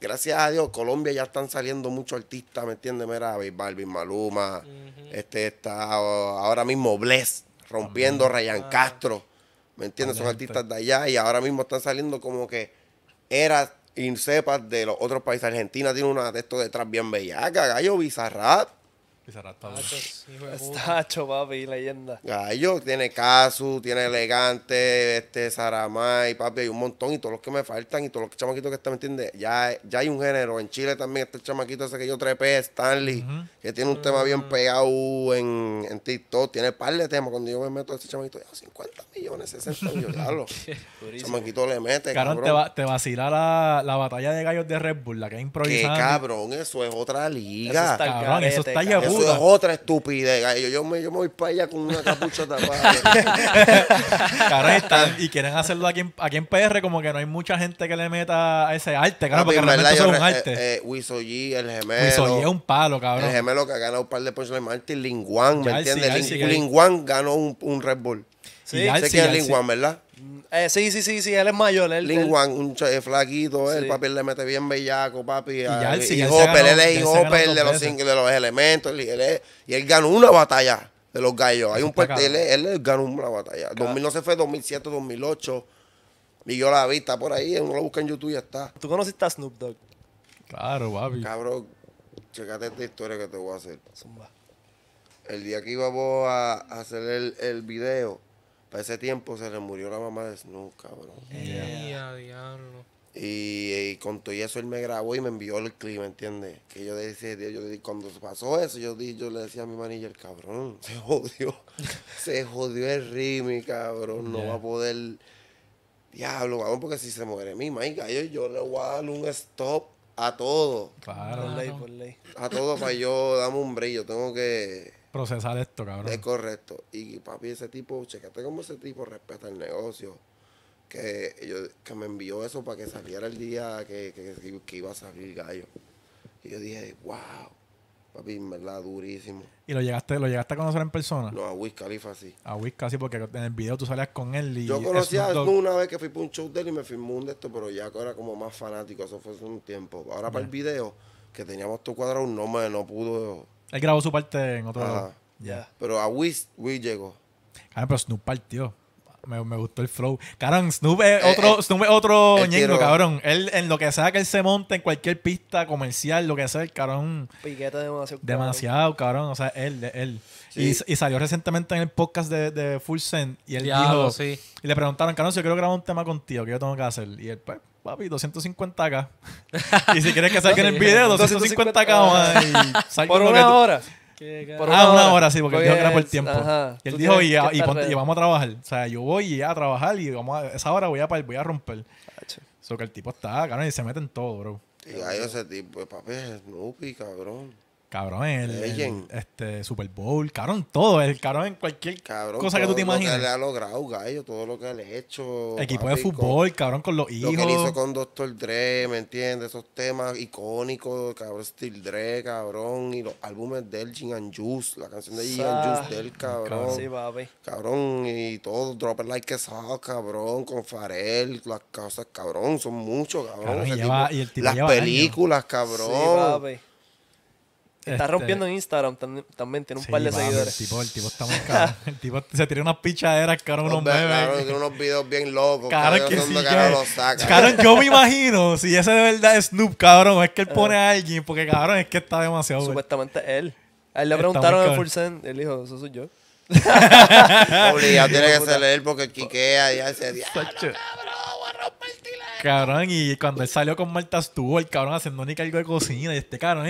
gracias a Dios, Colombia ya están saliendo muchos artistas, ¿me entiendes? Mira, Balvin, Maluma, este está ah, ahora mismo Bless, rompiendo rayan ah. Castro, ¿me entiendes? Son artistas de allá y ahora mismo están saliendo como que eras insepas de los otros países. Argentina tiene una de estos detrás bien bellaca, gallo, bizarrat. Y está bueno. papi, leyenda. Gallo, tiene Casu, tiene Elegante, este, Saramay, papi, hay un montón. Y todos los que me faltan y todos los chamaquitos que están, ¿me entiendes? Ya, ya hay un género. En Chile también este chamaquito ese que yo trepé, Stanley, que tiene un tema bien mm. pegado en, en, TikTok. Tiene par de temas. Cuando yo me meto a ese chamaquito, 50 millones, 60 millones, claro. [laughs] chamaquito le mete, cabrón. te, va, te vacilará la, la, batalla de gallos de Red Bull, la que es improvisada. Qué cabrón, eso es otra liga. Eso está, cabrón, eso está es otra estupidez, Yo me, yo me voy para allá con una capucha tapada. [laughs] [laughs] y quieren hacerlo aquí en, aquí en PR, como que no hay mucha gente que le meta a ese arte, claro, porque realmente eso es un arte. Eh, eh, G, el gemelo. Wiso es un palo, cabrón. El gemelo que ha ganado un par de personas Martin Linguan, ¿me entiendes? Linguan ganó un, un Red Bull. Sí, sé que es Linguan, ¿verdad? Eh, sí, sí, sí, sí, él es mayor. Él, Lin un eh, flaquito, el papi le mete bien bellaco, papi. Y ah, ya él, y Hopper, él es de los, de los elementos. y él ganó una batalla de los gallos. Hay un part- él, ganó una batalla. 2000, no fue 2007, 2008. Y yo la vi, está por ahí, uno lo busca en YouTube y ya está. ¿Tú conociste a Snoop Dogg? Claro, papi. Cabrón, checate esta historia que te voy a hacer. El día que íbamos a hacer el, el video, a ese tiempo se le murió la mamá de Snoop, cabrón. Eh, y, con todo eso él me grabó y me envió el clip, ¿me entiendes? Que yo decía, yo, cuando pasó eso, yo, yo le decía a mi manilla el cabrón, se jodió. [laughs] se jodió el ritmo, cabrón. No va a poder. Diablo, cabrón, porque si se muere mi maica, yo, yo le voy a dar un stop a todo. para ley, por ley. A todo para yo darme un brillo. Tengo que procesar esto, cabrón. Es correcto. Y papi, ese tipo, checate cómo ese tipo respeta el negocio. Que, yo, que me envió eso para que saliera el día que, iba a salir gallo. Y yo dije, wow. Papi, en verdad, durísimo. ¿Y lo llegaste, lo llegaste a conocer en persona? No, a Wiz Khalifa sí. A Wiz sí, porque en el video tú salías con él y... Yo conocí a él una vez que fui para un show de él y me firmó un de esto, pero ya que era como más fanático, eso fue hace un tiempo. Ahora para el video, que teníamos tu cuadrado, no me, no pudo... Él grabó su parte en otro Ya. Pero a Wiz, llegó. Claro, pero Snoop partió. Me, gustó el flow. Cabrón, Snoop es eh, otro, eh, otro cabrón. Él, en lo que sea que él se monte en cualquier pista comercial, lo que sea, el cabrón. demasiado. Demasiado, cabrón. O sea, él, él. Y, salió recientemente en el podcast de, Full Send y él dijo. Y le preguntaron, cabrón, si yo quiero grabar un tema contigo, que yo tengo que hacer? Y él, pues, papi, 250k. [laughs] y si quieres que salga en el video, 250k más. Por una hora. ah, una hora, sí, porque él dijo que era por el tiempo. Y él dijo, y, vamos a trabajar. O sea, yo voy a trabajar y vamos a esa hora voy a, romper. Eso que el tipo está, cabrón, y se mete en todo, bro. Y hay ese tipo, papi, es Snoopy, cabrón. Cabrón, el, este, Super Bowl, cabrón, todo, el cabrón en cualquier cabrón, cosa que tú te imagines. lo que le ha logrado, gallo, todo lo que le ha hecho. Equipo de fútbol, cabrón, con los hijos. Lo que hizo con Doctor Dre, ¿me entiendes? Esos temas icónicos, cabrón, Steel Dre, cabrón, y los álbumes del Gin and Juice, la canción de Gin and Juice del ah, cabrón. Sí, Cabrón, y todo, Drop Like a cabrón, con Farel, las cosas, cabrón, son muchos, cabrón. y las películas, cabrón. Sí, Está este, rompiendo en Instagram también, tiene un par de seguidores. El tipo, el tipo está muy caro. [laughs] el tipo se tiró unas pichaderas, cabrón. unos tiene unos videos bien locos. Claro, yo me imagino, si ese de verdad es Snoop, cabrón, es que él ah. pone a alguien, porque cabrón, es que está demasiado. Supuestamente él. A él le preguntaron a Full Send, él dijo, eso soy yo. [laughs] Obligado tiene que ser él porque chiquea y ese diablo, Cabrón, y cuando él salió con Marta estuvo el cabrón haciendo ni cargo de cocina. Y este cabrón,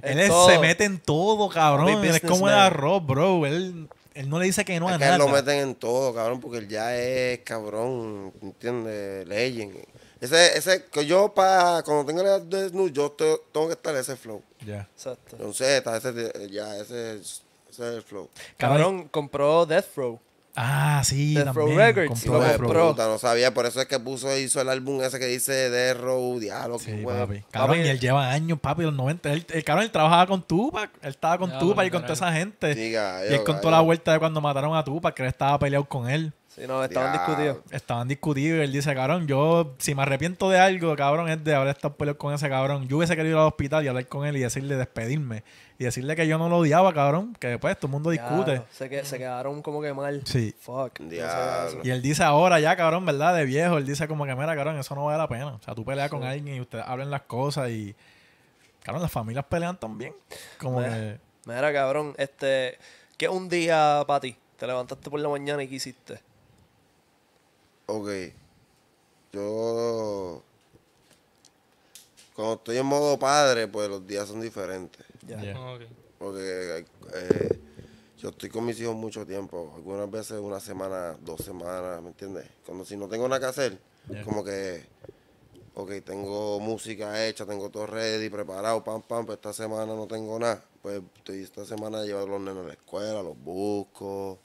él, se mete en todo, cabrón. es como el arroz, bro. Él, él no le dice que no es nada. Él lo meten en todo, cabrón, porque él ya es cabrón, ¿entiendes? Legend. Ese, ese, que yo para cuando tenga la desnudo yo tengo que estar en ese flow. Ya. Exacto. Entonces, ese, ya, ese, ese es el flow. Cabrón, compró Death Row. Ah, sí, también. no sabía, por eso es que puso hizo el álbum ese que dice The Road, diablo, sí, papi. Cabrón, y él lleva años, papi, los 90. el cabrón, él trabajaba con Tupac, él estaba con Tupac y con toda esa gente. y él contó la vuelta de cuando mataron a Tupac, que él estaba peleado con él. Sí, no, estaban discutidos. Estaban discutidos y él dice, cabrón, yo si me arrepiento de algo, cabrón, es de haber estado peleando con ese cabrón. Yo hubiese querido ir al hospital y hablar con él y decirle, despedirme. Y decirle que yo no lo odiaba, cabrón, que después pues, todo el mundo discute. se, quedaron como que mal. Sí. Fuck. y él dice ahora ya, cabrón, ¿verdad? De viejo, él dice como que, mira, cabrón, eso no vale la pena. O sea, tú peleas con alguien y ustedes hablan las cosas y... Cabrón, las familias pelean también. Como mira, cabrón, este... ¿Qué un día para ti? Te levantaste por la mañana y ¿qué hiciste? Ok. Yo. Cuando estoy en modo padre, pues los días son diferentes. Ah, Porque eh, yo estoy con mis hijos mucho tiempo. Algunas veces una semana, dos semanas, ¿me entiendes? Cuando si no tengo nada que hacer, como que. Ok, tengo música hecha, tengo todo ready, preparado, pam, pam, pero pues esta semana no tengo nada. Pues estoy esta semana llevando a los nenes a la escuela, los busco,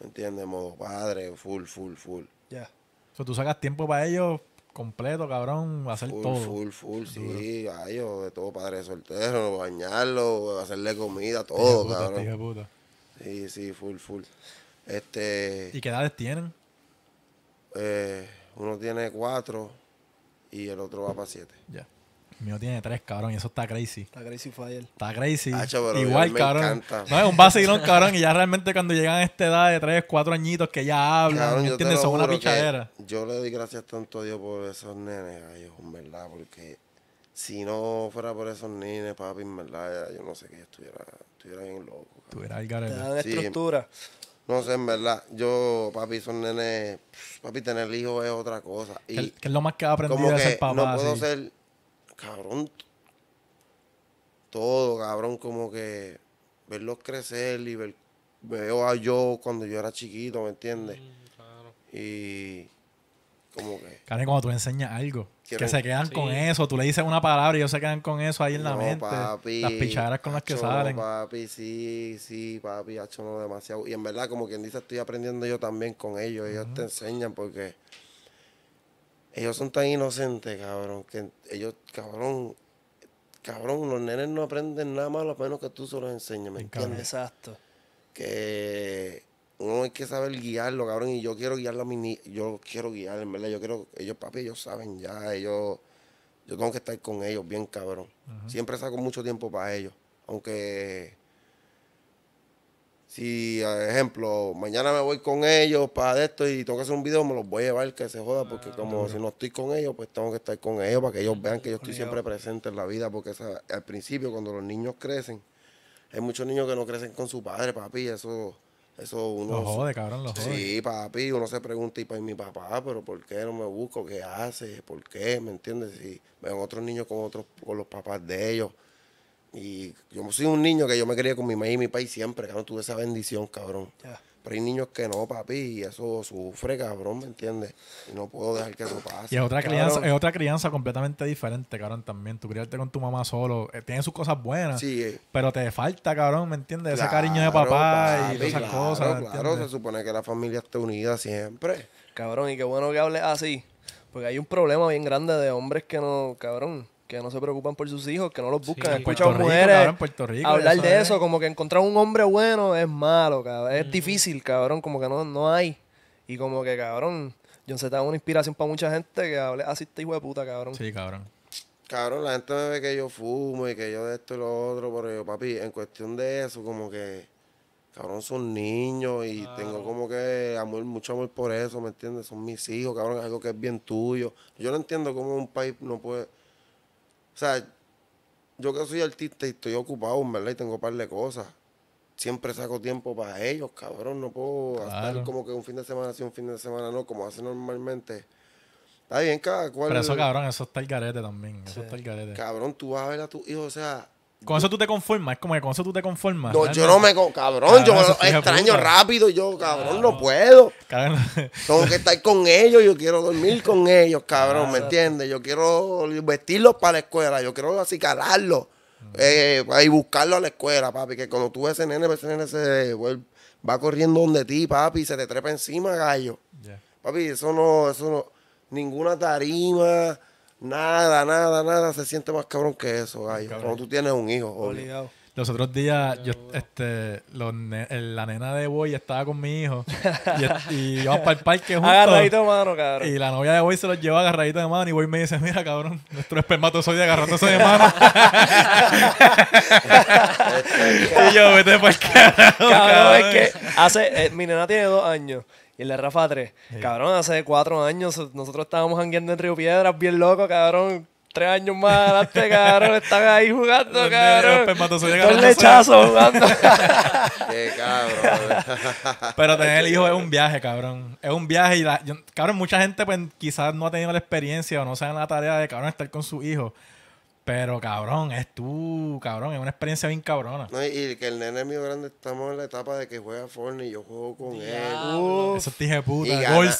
¿me entiendes? Modo padre, full, full, full. Ya. O sea, tú sacas tiempo para ellos completo, cabrón, hacer todo. Full, full, sí. A ellos, de todo, padre soltero, bañarlo, hacerle comida, todo, puta, este cabrón. Puta. Sí, sí, full, full. Este. ¿Y qué edades tienen? Eh, uno tiene cuatro y el otro va para siete. Ya mío tiene tres, cabrón, y eso está crazy. Está crazy fire. Está crazy. Igual, me cabrón. Encanta. No, es un vacilón, cabrón, y ya realmente cuando llegan a esta edad de tres, cuatro añitos que ya hablan, cabrón, ¿entiendes? Son una pichadera. Yo le doy gracias tanto a Dios por esos nenes, ay en verdad, porque si no fuera por esos nenes, papi, en verdad, yo no sé qué, estuviera, estuviera bien loco. el garete. Te sí. estructura. No sé, en verdad. Yo, papi, son nenes. Papi, tener hijos es otra cosa. Y que, es lo más que ha aprendido de ser papá. No puedo ser cabrón, todo, cabrón, como que verlos crecer y ver, veo a yo cuando yo era chiquito, ¿me entiendes? Mm, y como que... Karen, cuando tú enseñas algo, que se quedan con eso, tú le dices una palabra y ellos se quedan con eso ahí en la mente. las picharas con las que salen. sí, sí, papi, hecho demasiado. Y en verdad, como quien dice, estoy aprendiendo yo también con ellos, ellos te enseñan porque ellos son tan inocentes, cabrón, que ellos, cabrón, cabrón, los nenes no aprenden nada más a menos que tú se los enseñes, ¿me entiendes? Exacto. Que uno hay que saber guiarlo, cabrón, y yo quiero guiarlo a mi yo quiero guiar, en verdad, yo quiero, ellos, papi, ellos saben ya, ellos, yo tengo que estar con ellos, bien cabrón. Siempre saco mucho tiempo para ellos, aunque si, eh, ejemplo, mañana me voy con ellos para esto y tengo que hacer un video, me los voy a llevar que se joda, porque ah, como si no estoy con ellos, pues tengo que estar con ellos para que ellos vean que yo estoy siempre presente en la vida, porque esa, al principio cuando los niños crecen, hay muchos niños que no crecen con su padre, papi, eso... Eso uno. Los jode, cabrón, los jode. Sí, papi, uno se pregunta, y para pues, mi papá, pero ¿por qué no me busco? ¿Qué hace? ¿Por qué? ¿Me entiendes? Si ven otros niños con otros, con los papás de ellos, y yo soy un niño que yo me crié con mi mamá y mi país siempre, cabrón, tuve esa bendición, cabrón. Pero hay niños que no, papi, y eso sufre, cabrón, ¿me entiendes? Y no puedo dejar que eso pase. Y es otra, crianza, es otra crianza completamente diferente, cabrón, también. Tú criarte con tu mamá solo, eh, tiene sus cosas buenas, sí, eh. pero te falta, cabrón, ¿me entiendes? Ese cariño de papá y esas cosas. claro, se supone que la familia esté unida siempre. Cabrón, y qué bueno que hables así, porque hay un problema bien grande de hombres que no, cabrón que no se preocupan por sus hijos, que no los buscan. He escuchado mujeres hablar de eso, como que encontrar un hombre bueno es malo, cabrón. Es mm. difícil, cabrón, como que no, no hay. Y como que, cabrón, John Z es una inspiración para mucha gente que hable así este hijo de puta, cabrón. Sí, cabrón. Cabrón, la gente me ve que yo fumo y que yo de esto y lo otro, pero yo, papi, en cuestión de eso, como que, cabrón, son niños y tengo como que amor, mucho amor por eso, ¿me entiendes? Son mis hijos, cabrón, es algo que es bien tuyo. Yo no entiendo cómo un país no puede o sea, yo que soy artista y estoy ocupado, ¿verdad? Y tengo un par de cosas. Siempre saco tiempo para ellos, cabrón. No puedo estar como que un fin de semana sí, un fin de semana no, como hace normalmente. Está bien, cada cual. Pero eso, cabrón, eso está el garete también. Eso está el garete. Cabrón, tú vas a ver a tu hijo, o sea, con eso tú te conformas, es como que con eso tú te conformas. No, yo no me. Cabrón, cabrón yo extraño rápido, yo, cabrón, no, puedo. Tengo que estar con ellos, yo quiero dormir con ellos, cabrón, ¿me entiendes? Yo quiero vestirlos para la escuela, yo quiero así calarlos y mm. eh, buscarlos a la escuela, papi. Que cuando tú ves ese nene, ese nene se va corriendo donde ti, papi, y se te trepa encima, gallo. Papi, eso no, eso no. Ninguna tarima Nada, nada, nada se siente más cabrón que eso, Cuando tú tienes un hijo, obvio. Los otros días, yo, este, la nena de Boy estaba con mi hijo y, y [laughs] para el parque juntos. Agarradito de mano, cabrón. Y la novia de Boy se los lleva agarradito de mano y Boy me dice, mira, cabrón, nuestro espermatozoide agarrándose de mano. [laughs] y yo, vete para el cabrón. es que hace, eh, mi nena tiene dos años. Y el la Rafa 3. Cabrón, hace cuatro años nosotros estábamos jangueando en Río Piedras, bien loco, cabrón. Tres años más adelante, [laughs] cabrón, están ahí jugando, cabrón. Dos lechazos jugando. [laughs] Qué cabrón. [laughs] Pero tener el hijo es un viaje, cabrón. Es un viaje y la, cabrón, mucha gente pues, quizás no ha tenido la experiencia o no se la tarea de, cabrón, estar con su hijo. Pero cabrón, es tú, cabrón, es una experiencia bien cabrona. No, y que el nene mío grande estamos en la etapa de que juega Fortnite y yo juego con él. Eso te dije puta.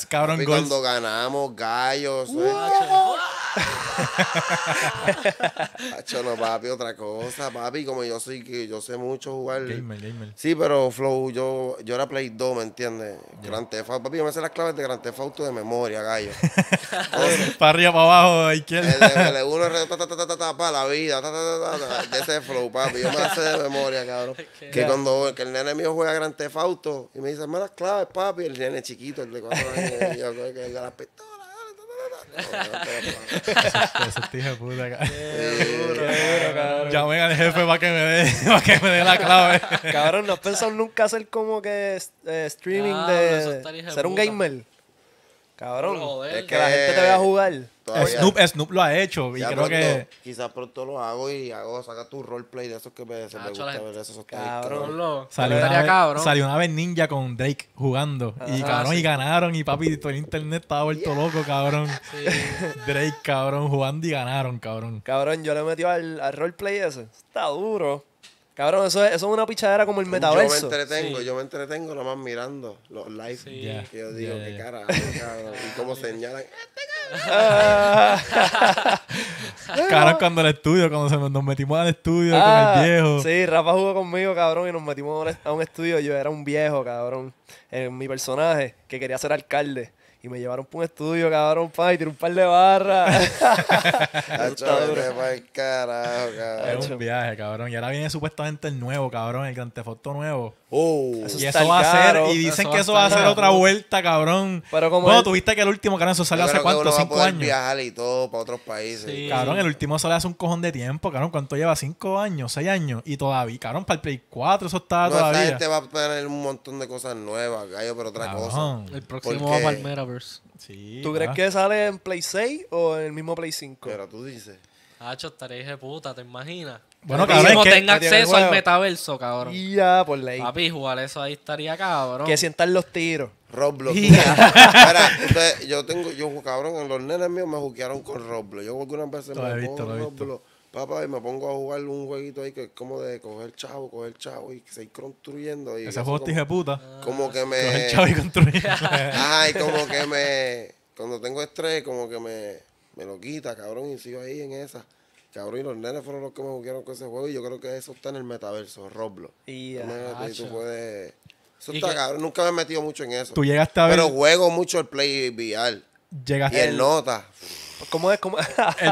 cabrón, cuando ganamos, gallos. [laughs] Hacho, no, papi, otra cosa, papi. Como yo soy que yo sé mucho jugar. Gamer, gamer. Sí, pero Flow, yo, yo era Play 2, ¿me entiendes? Gran Grand Papi, yo me sé las claves de Gran Theft Auto de memoria, gallo. [laughs] para arriba, para abajo, izquierda. L1, para la vida, de ese flow, papi. Yo me la sé de memoria, cabrón. Que cuando el nene mío juega Gran Auto y me dice, me das claves, papi, el nene chiquito, el de cuatro años, y yo que, que las pistolas. Llamen al jefe para que me dé, para que me dé la clave. cabrón, ¿no has pensado nunca hacer como que eh, streaming ah, de ser un gamer? Cabrón, es que la gente te a jugar. Snoop, lo ha hecho. Y creo que. Quizás pronto lo hago y hago, saca tu roleplay de esos que me, se gusta ver esos cabrón, Salió, una vez, ninja con Drake jugando. y ah, cabrón, y ganaron. Y papi, todo el internet estaba vuelto loco, cabrón. [laughs] Drake, cabrón, jugando y ganaron, cabrón. Cabrón, yo le metí al, al roleplay ese. Está duro. Cabrón, eso es, eso es una pichadera como el metaverso. Yo me entretengo, yo me entretengo nomás mirando los likes. yo digo, qué cara, cabrón. y cómo [laughs] señalan. [laughs] Caras cuando el estudio, cuando nos metimos al estudio con el ah, viejo. Sí, Rafa jugó conmigo, cabrón, y nos metimos a un estudio. Yo era un viejo, cabrón, en mi personaje, que quería ser alcalde. Y me llevaron por un estudio, cabrón, pa, y tiré un par de barras. [laughs] carajo, cabrón. Es un viaje, cabrón. Y ahora viene supuestamente el nuevo, cabrón, el Grand foto nuevo. Oh. y eso va a ser, y dicen que eso va a ser otra vuelta, cabrón. Pero bueno, tuviste que el último, cabrón, eso sale hace cuánto, uno cinco va a años. viajar y todo para otros países. Sí. Cabrón, el último sale hace un cojón de tiempo, cabrón. ¿Cuánto lleva? ¿Cinco años? ¿Seis años? Y todavía, cabrón, para el Play 4 eso está no, todavía. gente va a tener un montón de cosas nuevas, gallo, pero otra cosa. El próximo va a Palmera, bro. ¿Tú crees ah. que sale en Play 6 o en el mismo Play 5? Pero tú dices. Hacho, estaréis de puta, ¿te imaginas? Bueno, que no tenga acceso al metaverso, cabrón. Ya, por ley. Papi, jugar eso ahí estaría cabrón. Que sientan los tiros. Roblox. [laughs] yo tengo, yo, cabrón, los nenes míos me juquearon con Roblox. Yo algunas veces me visto, con Roblox. Papá, y me pongo a jugar un jueguito ahí que es como de coger chavo, coger chavo y seguir construyendo. Y Ese juego de puta. Como que me. Coger chavo y construir. Ay, [laughs] como que me. Cuando tengo estrés, como que me, me lo quita, cabrón, y sigo ahí en esa. Cabrón, y los nenes fueron los que me jugaron con ese juego. Y yo creo que eso está en el metaverso, Roblo. Y, Eso está cabrón. Nunca me he metido mucho en eso. Tú llegaste a ver. Pero juego mucho el Play VR. Llegaste y el Nota. ¿Cómo es? ¿Cómo? el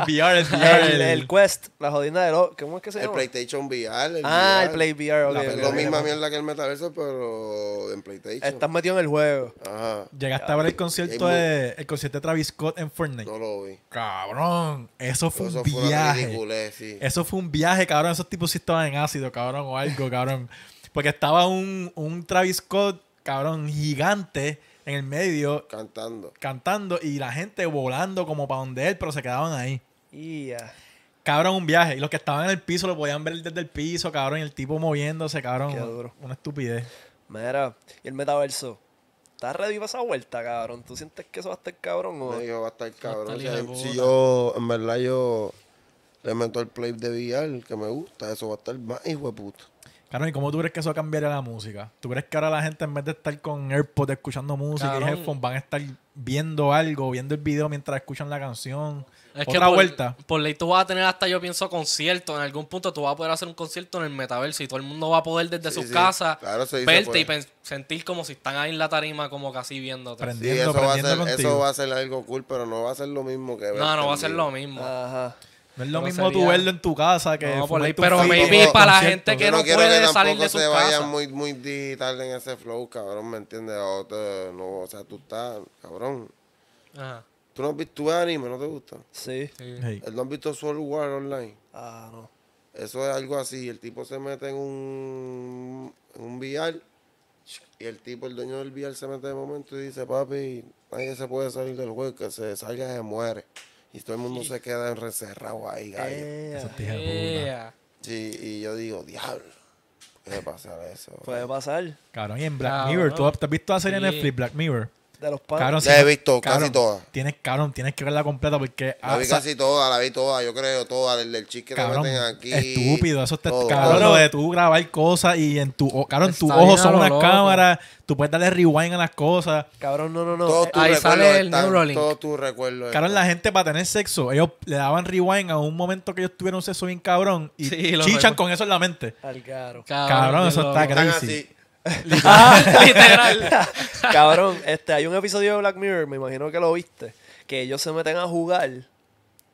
VR, el VR. El, Quest, la jodina de los... ¿Cómo es que se llama? El PlayStation VR. ah, el Play VR, ok. La, lo misma mierda que el metaverso, pero en PlayStation. Estás metido en el juego. Ajá. Llegaste a ver el concierto de, el concierto de Travis Scott en Fortnite. No lo vi. Cabrón, eso fue eso un fue viaje. sí. Eso fue un viaje, cabrón. Esos tipos sí estaban en ácido, cabrón, o algo, cabrón. Porque estaba un, un Travis Scott, cabrón, gigante en el medio. Cantando. Cantando y la gente volando como para donde él, pero se quedaban ahí. Cabrón, un viaje. Y los que estaban en el piso lo podían ver desde el piso, cabrón. el tipo moviéndose, cabrón. Qué Una estupidez. Mira, y el metaverso. ¿Estás ready para esa vuelta, cabrón? ¿Tú sientes que eso va a estar cabrón o...? No, yo va a estar cabrón. si yo, en verdad, yo le meto el play de VR que me gusta, eso va a estar más hijo de puta. Claro, ¿y cómo tú crees que eso cambiaría la música? ¿Tú crees que ahora la gente en vez de estar con AirPods escuchando música y headphones van a estar viendo algo, viendo el video mientras escuchan la canción? Es Otra que por, vuelta. Por ley tú vas a tener hasta, yo pienso, concierto En algún punto tú vas a poder hacer un concierto en el metaverso y todo el mundo va a poder desde su sus verte y sentir como si están ahí en la tarima, como casi viéndote. Prendiendo, eso, va a ser, eso va a ser algo cool, pero no va a ser lo mismo que No, no va a ser lo mismo. Ajá es lo mismo tu verlo en tu casa que Pero maybe para la gente que no, puede salir de su se vayan muy, muy digital en ese flow, cabrón, ¿me entiendes? O, no, o sea, tú estás, cabrón. Ajá. ¿Tú no has visto anime? ¿No te gusta? Sí. sí. ¿No ha visto su lugar online? Ah, no. Eso es algo así. El tipo se mete en un, en un VR y el tipo, el dueño del VR, se mete de momento y dice, papi, nadie se puede salir del juego, que se salga se muere. Y todo el mundo se queda encerrado ahí, gallo. Eh, eh. sí, y yo digo, diablo. Puede pasar eso. Puede eh". pasar. Cabrón, y en Black Mirror, ¿tú, has visto la serie Netflix, Black Mirror? de los padres. he visto casi todas. Tienes, cabrón, tienes que verla completa porque. La vi casi toda, la vi toda, yo creo, toda. el del chiste que meten aquí. Estúpido, eso está cabrón, lo de tú grabar cosas y en tu. tus ojos son unas cámaras. Tú puedes darle rewind a las cosas. Cabrón, no, no, no. ahí sale el Todo tu recuerdo. Cabrón, la gente para tener sexo, ellos le daban rewind a un momento que ellos tuvieron sexo bien cabrón y chichan con eso en la mente. Al Cabrón, eso está crazy. Literal. [laughs] [laughs] Cabrón, este, hay un episodio de Black Mirror, me imagino que lo viste, que ellos se meten a jugar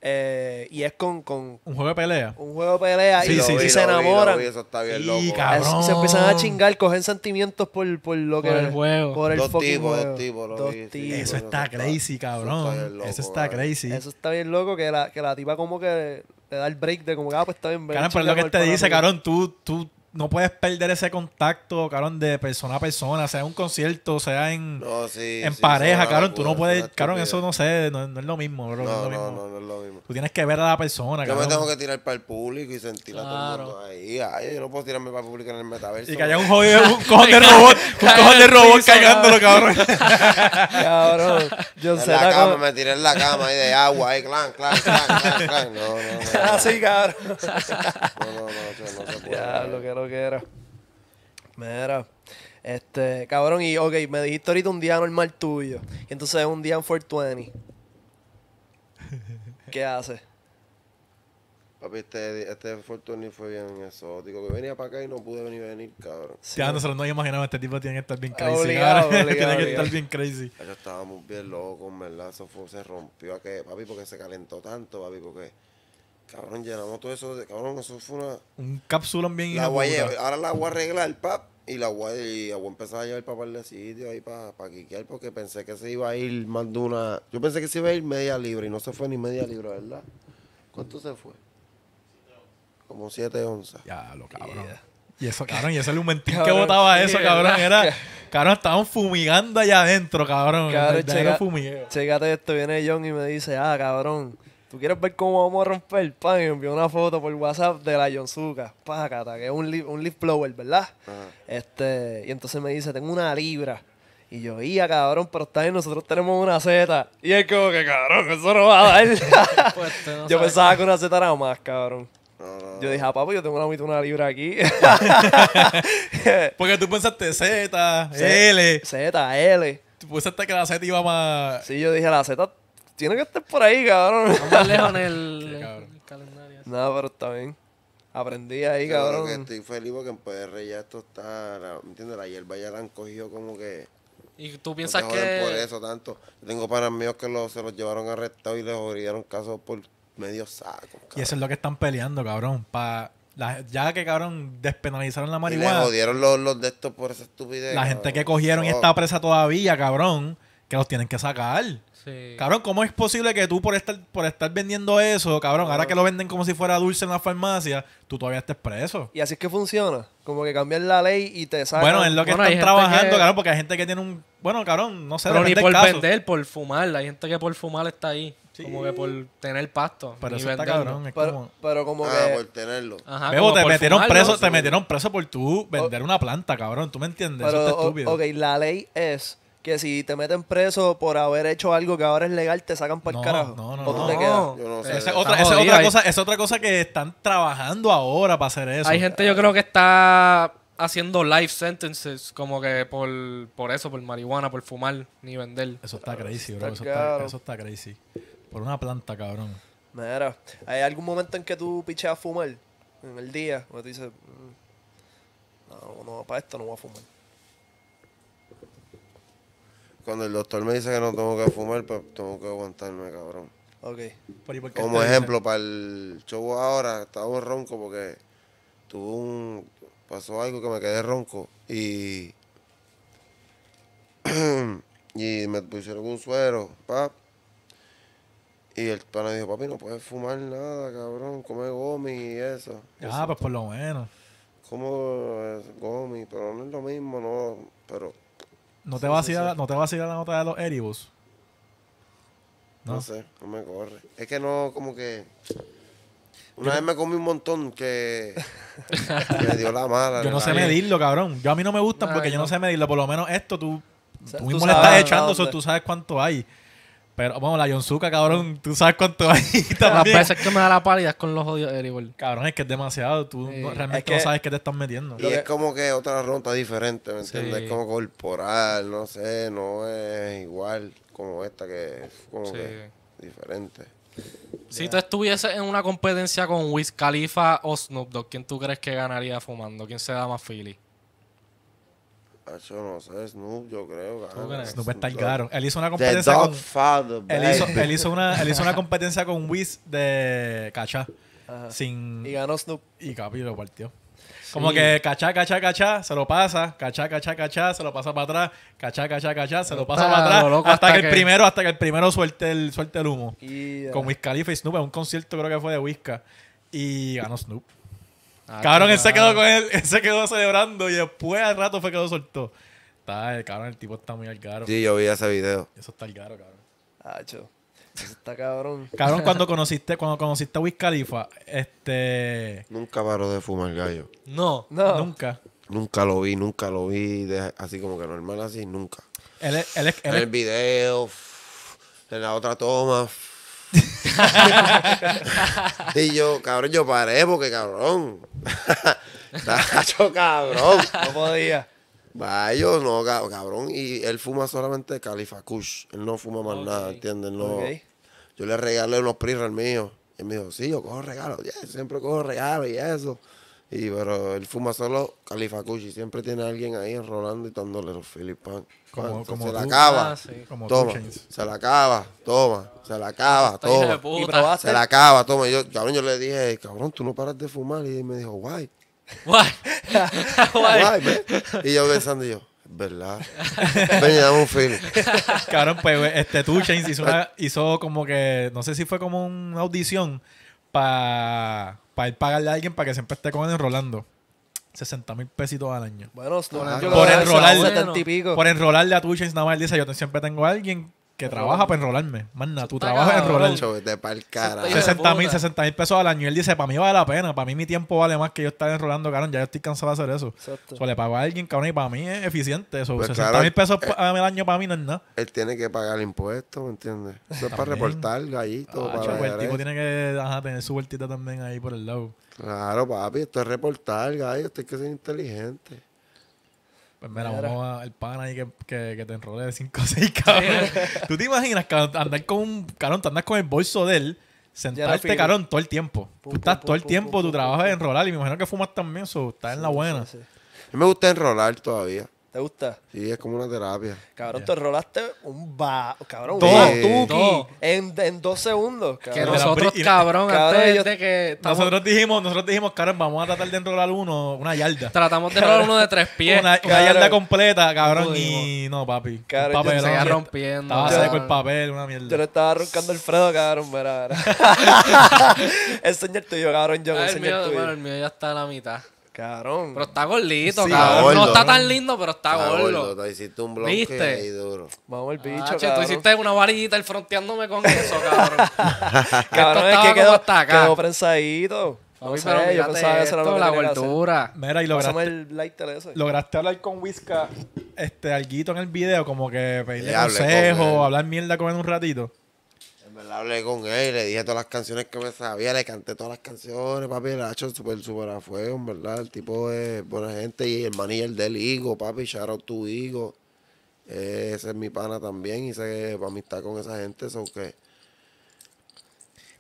eh, y es con, con, Un juego de pelea. Un juego de pelea y, se enamoran. eso está bien loco. Y, se empiezan a chingar, cogen sentimientos por, por lo que. Por el juego. Por el dos dos tipos. Dos tipos. Eso está crazy, cabrón. Eso está, crazy. Eso está bien loco que la, que la tipa como que le da el break de como que, ah, pues está bien. Cabrón, pero lo que te dice, cabrón, tú, tú no puedes perder ese contacto, cabrón, de persona a persona, sea en un concierto, sea en, en pareja, cabrón. Tú no puedes, cabrón, eso no sé, no, es lo mismo, bro. No, no, no, es lo mismo. Tú tienes que ver a la persona, Yo me tengo que tirar para el público y sentir claro. a todo el mundo ahí. yo no puedo tirarme para el público en el metaverso. Y que haya un jodido, [laughs] un cojo de robot, [laughs] un cojo de robot cagándolo, cabrón. cabrón. [laughs] Yo sé. la cama, me tiré en la cama ahí de agua, ahí, clan, clan, clan, No, no, no. Así, cabrón. No, no, no, no ah, se puede. Ya, lo lo que era. Mira, este, cabrón, y ok, me dijiste ahorita un día normal tuyo. Y entonces un día en 420. [laughs] ¿Qué hace? Papi, este, este fue bien exótico. Que venía para acá y no pude venir, venir, cabrón. Sí, ya no que este tipo tiene que estar bien crazy. [laughs] tiene que estar bien crazy. estábamos bien locos, ¿verdad? Eso fue, se rompió. ¿a qué? Papi, porque se calentó tanto, papi, porque Cabrón, llenamos todo eso. De, cabrón, eso fue una. Un cápsula bien la Ahora la voy a arreglar, pap. Y la voy, y la a empezar a llevar para el sitio ahí para, para quiquear porque pensé que se iba a ir más de una. Yo pensé que se iba a ir media libra y no se fue ni media libra, ¿verdad? ¿Cuánto se fue? Como siete onzas. Ya, lo cabrón. Y eso, cabrón, y eso el mentir que botaba eso, cabrón. Era, cabrón, estaban fumigando allá adentro, cabrón. Cabrón, chega, esto, viene John y me dice, ah, cabrón, ¿Tú quieres ver cómo vamos a romper? el Pan, envió una foto por WhatsApp de la Yonzuka. cata, que es un, leaf, un blower, ¿verdad? Ah. Este, y entonces me dice, tengo una libra. Y yo, hija, cabrón, pero está bien, nosotros tenemos una Z. Y es como que, cabrón, eso no va a dar. [laughs] Pues, yo pensaba que una Z era más, cabrón. yo dije, ah, papá, yo tengo una mitad una libra aquí. [laughs] Porque tú pensaste Z, Z [laughs] L. Z, L. Tú pensaste que la Z iba más. Sí, yo dije, la Z tiene que estar por ahí, cabrón. más lejos en [laughs] el, calendario. No, pero está bien. Aprendí ahí, cabrón. cabrón. Que estoy feliz porque en PR ya esto está, ¿me ¿entiendes? La hierba ya la han cogido como que... Y tú piensas que... por eso tanto. tengo panas míos que se los llevaron arrestados y les obligaron casos por medio saco. Y eso es lo que están peleando, cabrón. Pa... ya que, cabrón, despenalizaron la marihuana. le jodieron los, de por esa estupidez. La gente que cogieron esta y está presa todavía, cabrón que los tienen que sacar. Sí. Cabrón, ¿cómo es posible que tú por estar, por estar vendiendo eso, cabrón, ahora que lo venden como si fuera dulce en la farmacia, tú todavía estés preso? Y así es que funciona. Como que cambian la ley y te sacan. Bueno, es lo que están trabajando, cabrón, porque hay gente que tiene un. Bueno, cabrón, no sé. Pero ni por vender, por fumar. Hay gente que por fumar está ahí. Como que por tener pasto. Pero eso está cabrón. Es pero, como... pero como ah, que... por tenerlo. Ajá, te, metieron preso, te metieron preso por tú vender una planta, cabrón. ¿Tú me entiendes? eso está estúpido. ok, la ley es que si te meten preso por haber hecho algo que ahora es legal, te sacan para el carajo. No, no, o tú te quedas. Esa, es otra cosa que están trabajando ahora para hacer eso. Hay gente, yo creo que está haciendo life sentences como que por, por eso, por marihuana, por fumar, ni vender. Eso está crazy, bro. eso, está, eso está crazy. Por una planta, cabrón. Mira, ¿hay algún momento en que tú picheas a fumar en el día? O te dices, mm, no, no, para esto no voy a fumar cuando el doctor me dice que no tengo que fumar, pues tengo que aguantarme, cabrón. Ok. Como este ejemplo, para el show ahora, estaba ronco porque tuvo un. pasó algo que me quedé ronco y. [clears throat] y me pusieron un suero, pap. Y el pana dijo, papi, no puedes fumar nada, cabrón, come gomi y eso. Ah, pues por lo menos. Como eh, gomi, pero no es lo mismo, no, pero ¿No te, va a ir ¿No te a la nota de los Eribus? ¿No? sé, no me corre. Es que no, como que. Una vez me comí un montón que. [laughs] me dio la mala. Yo no sé medirlo, cabrón. Yo a mí no me gustan porque yo no sé medirlo. Por lo menos esto tú. tú mismo le estás echando, tú sabes cuánto hay. Pero vamos, la Yonzuka, cabrón, tú sabes cuánto hay. [laughs] Las veces que me da la pálida es con los odios de Eribol. Cabrón, es que es demasiado. Tú realmente no sabes qué te estás metiendo. Y es como que otra ronda diferente, ¿me entiendes? Es como corporal, no sé, no es igual como esta que es como que diferente. Si tú estuvieses en una competencia con Wiz Khalifa o Snoop Dogg, ¿quién tú crees que ganaría fumando? ¿Quién se da más Philly? no sé, Snoop, yo creo. Snoop está el caro. Él hizo una competencia. con, hizo, una, [laughs] él hizo una competencia con Wiz de Cachá. Sin, y ganó Snoop. Y Capi lo partió. Como que cachá, cachá, cachá, se lo pasa, cachá, cachá, cachá, se lo pasa para atrás, cachá, cachá, cachá, se lo pasa ah, para atrás, hasta, que, el primero, hasta que el primero suelte el, suelte el humo. Con Wiz Khalifa y Snoop, en un concierto creo que fue de Wizka. Y ganó Snoop. Ah, cabrón, él se quedó con él, él se quedó celebrando y después al rato fue que lo soltó. Está, el cabrón, el tipo está muy al caro. Sí, yo vi ese video. Eso está al caro, cabrón. Hacho. Eso está cabrón. Cabrón, cuando [laughs] conociste, cuando conociste a Wiz Khalifa, este. Nunca paró de fumar gallo. No, no. nunca. Nunca lo vi, nunca lo vi. así como que normal, así, nunca. Él es, en el video, en la otra toma y yo, cabrón, yo paré porque, cabrón. cacho cabrón. No podía. Vaya, no, cabrón. Y él fuma solamente califacush Él no fuma más nada, ¿entiendes? Yo le regalé unos PRIR míos. Y él me dijo, sí, yo cojo regalos. siempre cojo regalos y eso. Y pero él fuma solo califacush y siempre tiene alguien ahí enrolando y dándole los Philip como, se la acaba. toma, se la acaba, toma, se la acaba, toma. se la acaba, toma. Y yo, cabrón, yo le dije, cabrón, tú no paras de fumar. Y él me dijo, guay. Guay. guay. y yo pensando, yo, ¿verdad? Ven un feeling. [laughs] Cabrón, pues este Two hizo, como que, no sé si fue como una audición para ir pagarle a alguien para que siempre esté con él enrolando. 60 mil pesitos al año. Bueno, ah, por, enrolar, por enrolarle a Twitch nada más él dice, yo siempre tengo a alguien que trabaja para enrolarme. Manda, tú trabajas en enrolar. 60 mil, 60 mil pesos al año. Y él dice, para mí vale la pena. Para mí mi tiempo vale más que yo estar enrolando, cabrón. Ya yo estoy cansado de hacer eso. O le pago a alguien, cabrón. Y para mí es eficiente. Eso, 60 pues mil pesos eh, al año para mí no es nada. Él tiene que pagar impuestos, ¿me entiendes? Eso es para reportar gallito. Pues, el tipo tiene que tener su vueltita también ahí por el lado. Claro, papi. Esto es reportar, gallito, Esto hay que ser inteligente. Pues mira, vamos al pana ahí que, que, que, te enrolé de 5 o 6, cabrón. ¿Tú te imaginas, andar con un, carón te andas con el bolso de él, sentarte, carón todo el tiempo? tú estás todo el tiempo, tu trabajo es enrolar y me imagino que fumas también, eso, estás en la buena. yo A mí me gusta enrolar todavía. ¿Te gusta? Sí, es como una terapia. Cabrón, te enrolaste un ba... Cabrón, Todo, un batuki En, en dos segundos, cabrón. Que nosotros, cabrón, antes yo- de que Nosotros dijimos, nosotros dijimos, cabrón, vamos a tratar de enrolar uno, una yarda. tratamos de enrolar uno de tres pies. Una, yarda completa, cabrón, y no, papi. Cabrón, se Se rompiendo. Estaba seco el papel, una mierda. Yo le estaba roncando el fredo, cabrón, verá, verá. enseña el tuyo, cabrón, yo el ah, tuyo. el mío ya está a la mitad. Cabrón. Pero está gordito, cabrón. no está tan lindo, pero está, gordo. Te hiciste un bloque ¿Viste? ahí duro. Vamos el bicho, ah, tú hiciste una varillita el fronteándome con [laughs] eso, cabrón. cabrón, Esto es que quedó, hasta acá. quedó prensadito. No yo pensaba que era lo la gordura. Mira, y lograste, el lograste hablar con Whisca este, alguito en el video, como que pedirle consejo, hablar mierda con él un ratito hablé con él, le dije todas las canciones que me sabía, le canté todas las canciones, papi, le ha hecho súper, súper a en verdad. El tipo es buena gente y el manager del Higo, papi, charo tu Higo. Eh, ese es mi pana también y sé que amistad con esa gente, eso que...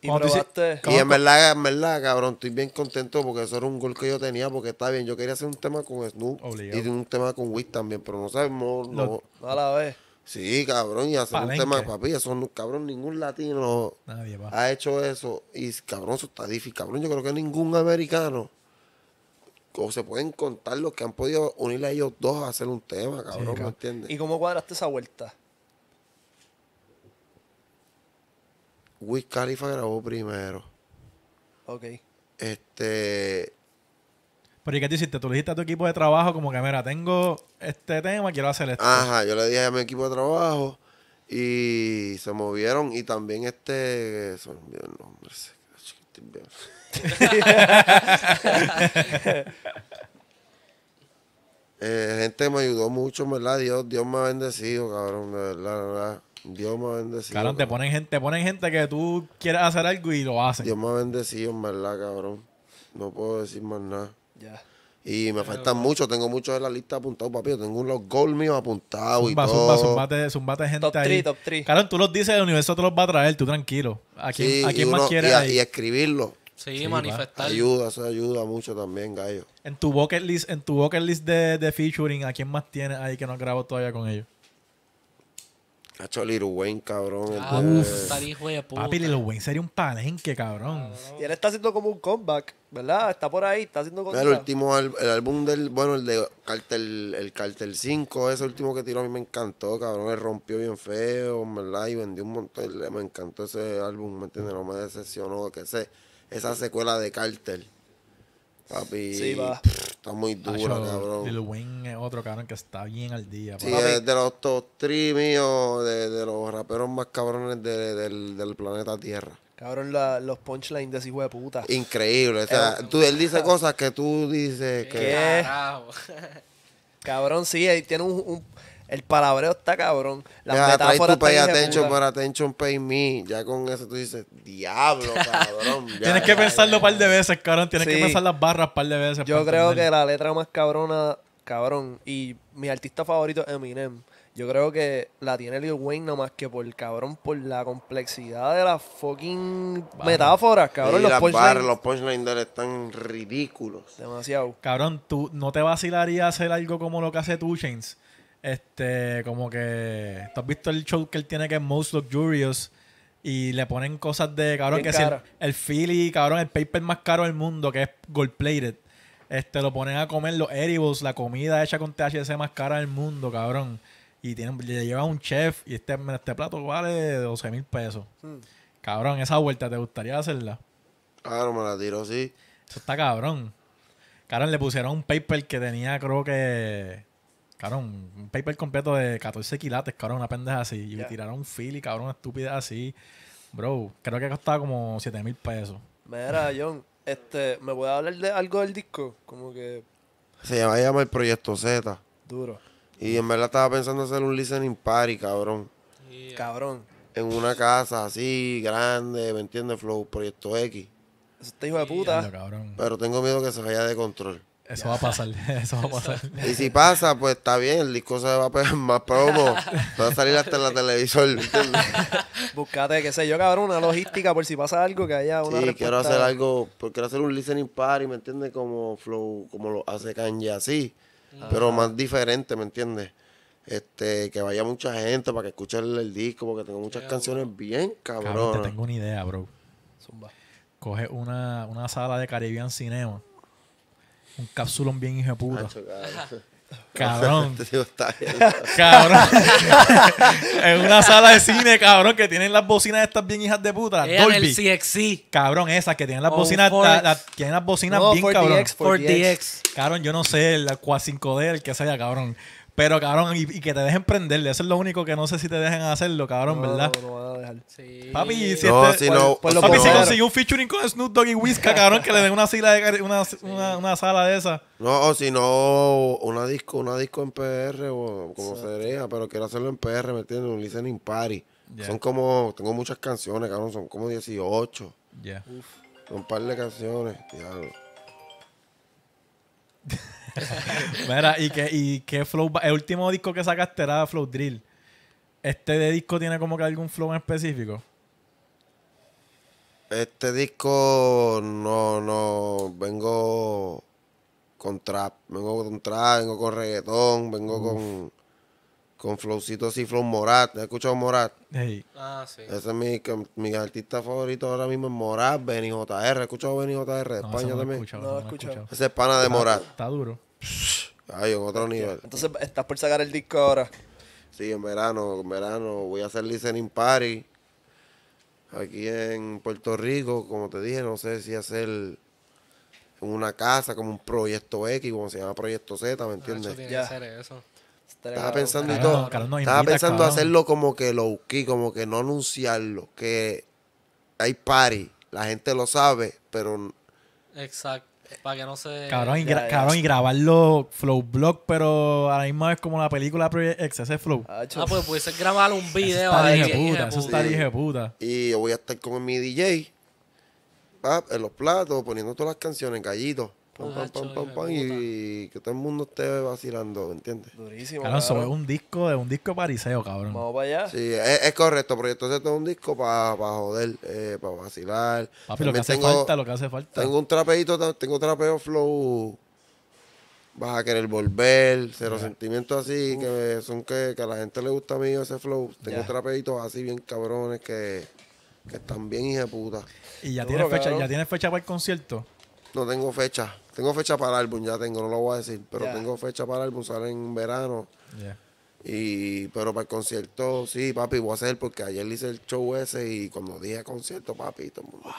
Y, probaste, en verdad, en verdad, cabrón, estoy bien contento porque eso era un gol que yo tenía, porque está bien, yo quería hacer un tema con Snoop y un tema con Wiz también, pero no sabemos... no, a la vez. Sí, cabrón, y hacer un tema de papi, eso cabrón, ningún latino ha hecho eso. Y cabrón, eso está difícil. Cabrón, yo creo que ningún americano, o se pueden contar los que han podido unir a ellos dos a hacer un tema, cabrón, ¿me entiendes? ¿Y cómo cuadraste esa vuelta? Wiz Khalifa grabó primero. Ok. Este. Pero qué te hiciste? Tú le dijiste a tu equipo de trabajo como que, mira, tengo este tema, quiero hacer esto. Ajá, yo le dije a mi equipo de trabajo y se movieron y también este... Se [laughs] eh, gente me ayudó mucho, ¿verdad? Dios, Dios me ha bendecido, cabrón, de verdad, verdad. Dios me ha bendecido. Claro, te ponen gente, te ponen gente que tú quieres hacer algo y lo hacen. Dios me ha bendecido, verdad, cabrón. No puedo decir más nada. Y me faltan muchos, tengo muchos en la lista apuntados, papi. tengo los goals míos apuntados y todo. Zumba, zumbate, gente top ahí. top three. Claro, tú los dices, el universo te los va a traer, tú tranquilo. ¿A quién, más quieres y, y escribirlo. Sí, manifestar. Ayuda, eso ayuda mucho también, gallo. En tu bucket list, en tu bucket list de, de featuring, ¿a quién más tienes ahí que no has grabado todavía con ellos? hecho Lil Wayne, cabrón. Ah, Papi, Lil Wayne sería un palenque, cabrón. Y él está haciendo como un comeback, ¿verdad? Está por ahí, está haciendo cosas. El último el, álbum del, bueno, el de Cartel, el Cartel 5, ese último que tiró a mí me encantó, cabrón. Él rompió bien feo, ¿verdad? Y vendió un montón. Me encantó ese álbum, ¿me entiendes? No me decepcionó, que sé, esa secuela de Cartel Papi. Está muy duro, cabrón. El Wayne es otro cabrón que está bien al día. Sí, de los top 3 míos, de, los raperos más cabrones del, planeta Tierra. Cabrón, los punchlines de ese hijo de puta. Increíble. tú, él dice cosas que tú dices ¿Qué? que. Cabrón, sí, tiene un el palabreo está cabrón. Las metáforas pay attention attention pay me. Ya con eso tú dices, diablo, [laughs] cabrón. tienes que pensarlo un par de veces, cabrón. Tienes que pensar las barras un par de veces. Yo creo que la letra más cabrona, cabrón. Y mi artista favorito es Eminem. Yo creo que la tiene Lil Wayne nomás que por cabrón, por la complejidad de las fucking metáforas, cabrón. Y los, las los están ridículos. Demasiado. Cabrón, tú no te vacilarías hacer algo como lo que hace tú, Chains este, como que. ¿Tú has visto el show que él tiene que Most Luxurious? Y le ponen cosas de, cabrón, que es el, Philly, cabrón, el paper más caro del mundo, que es gold plated. Este, lo ponen a comer los edibles, la comida hecha con THC más cara del mundo, cabrón. Y tienen, le lleva un chef y este, este plato vale 12 mil pesos. Hmm. Cabrón, esa vuelta, ¿te gustaría hacerla? Claro, ah, me la tiro, sí. Eso está cabrón. Cabrón, le pusieron un paper que tenía, creo que Cabrón, un paper completo de 14 quilates, cabrón, una pendeja así. Y me tiraron un fili, cabrón, estúpida así. Bro, creo que costaba como 7 mil pesos. Mira, John, este, ¿me a hablar de algo del disco? Como que. Se llama, el Proyecto Z. Duro. Y en verdad estaba pensando hacer un listening party, cabrón. Cabrón. En una casa así, grande, ¿me entiendes? Flow, Proyecto X. Eso hijo de puta. Pero tengo miedo que se vaya de control. Eso va a pasar, [laughs] eso va a pasar. Y si pasa, pues está bien, el disco se va a pegar más promo. Va a salir hasta en la televisor, [laughs] Buscate, qué sé yo, cabrón, una logística por si pasa algo que haya una Sí, quiero hacer algo, porque quiero hacer un listening party, ¿me entiendes? Como Flow, como lo hace Kanye así, pero más diferente, ¿me entiendes? Este, que vaya mucha gente para que escuche el, disco, porque tengo muchas canciones bien cabrón. Te tengo una idea, bro. Zumba. Coge una, una sala de Caribbean Cinema un cápsulón bien hijo de puta. cabrón. Cabrón. [laughs] Este [laughs] en una sala de cine, cabrón, que tienen las bocinas estas bien hijas de puta. Dolby. el CXC. Cabrón, esas que tienen las oh, bocinas, la, tienen las bocinas bien dx cabrón. 4DX. Cabrón, yo no sé, el Qua 5D, el que sea, cabrón. Pero, cabrón, y, que te dejen prenderle. Eso es lo único que no sé si te dejen hacerlo, cabrón, ¿verdad? Sí. Papi, si, este- este- no, papi, si pues, pues consiguió un featuring con Snoop Dogg y Whisca, cabrón, que le den una, de, una, sala de esa. No, o si no, una disco, una disco en PR o como se sería, pero quiero hacerlo en PR, ¿me entiendes? Un listening party. Son como, tengo muchas canciones, cabrón, son como 18. Ya. Yeah. Un par de canciones, diablo. [laughs] [laughs] Mira, ¿y qué, y qué flow? El último disco que sacaste era Flow Drill. ¿Este de disco tiene como que algún flow en específico? Este disco no, no, vengo con trap, vengo con trap, vengo con reggaetón, vengo con con flowcito así, flow Morat, ¿has escuchado Morat? Ah, sí. Ese es mi, mi, artista favorito ahora mismo es Morat, Benny JR, ¿has escuchado Benny JR de España también? no, escuchado. Ese es pana de Morat. está duro hay otro nivel. Entonces, ¿estás por sacar el disco ahora? Sí, en verano, en verano. Voy a hacer listening party aquí en Puerto Rico, como te dije, no sé si hacer una casa, como un proyecto X, como se llama proyecto Z, ¿me ah, entiendes? Estaba pensando y todo. estaba pensando hacerlo como que lo key, como que no anunciarlo, que hay party, la gente lo sabe, pero Exacto. Para que no se. Cabrón, y, y grabarlo flow blog, pero a mismo es como la película Project X, ese flow. Ah, pues pues pudiese grabar un video. Eso está dije puta, eso dije puta. Y yo voy a estar con mi DJ, ah, en los platos, poniendo todas las canciones, callitos Pam, pam, pam, y, que todo el mundo esté vacilando, ¿entiendes? Durísimo. Claro, es un disco, es un disco pariseo, cabrón. Vamos para allá. Sí, es, correcto, pero entonces es un disco para joder, eh, para vacilar. Papi, lo que hace falta, lo que hace falta. Tengo un trapeito, tengo trapeo flow. Vas a querer volver, cero sentimientos así, que son que, que, a la gente le gusta a mí ese flow. Tengo un trapeitos así bien cabrones que, que están bien hija puta. ¿Y ya tienes fecha, ya tienes fecha para el concierto? No tengo fecha. Tengo fecha para el álbum, ya tengo, no lo voy a decir. Pero tengo fecha para el álbum, sale en verano. Y, pero para el concierto, sí, papi, voy a hacer porque ayer hice el show ese y cuando dije concierto, papi, todo el mundo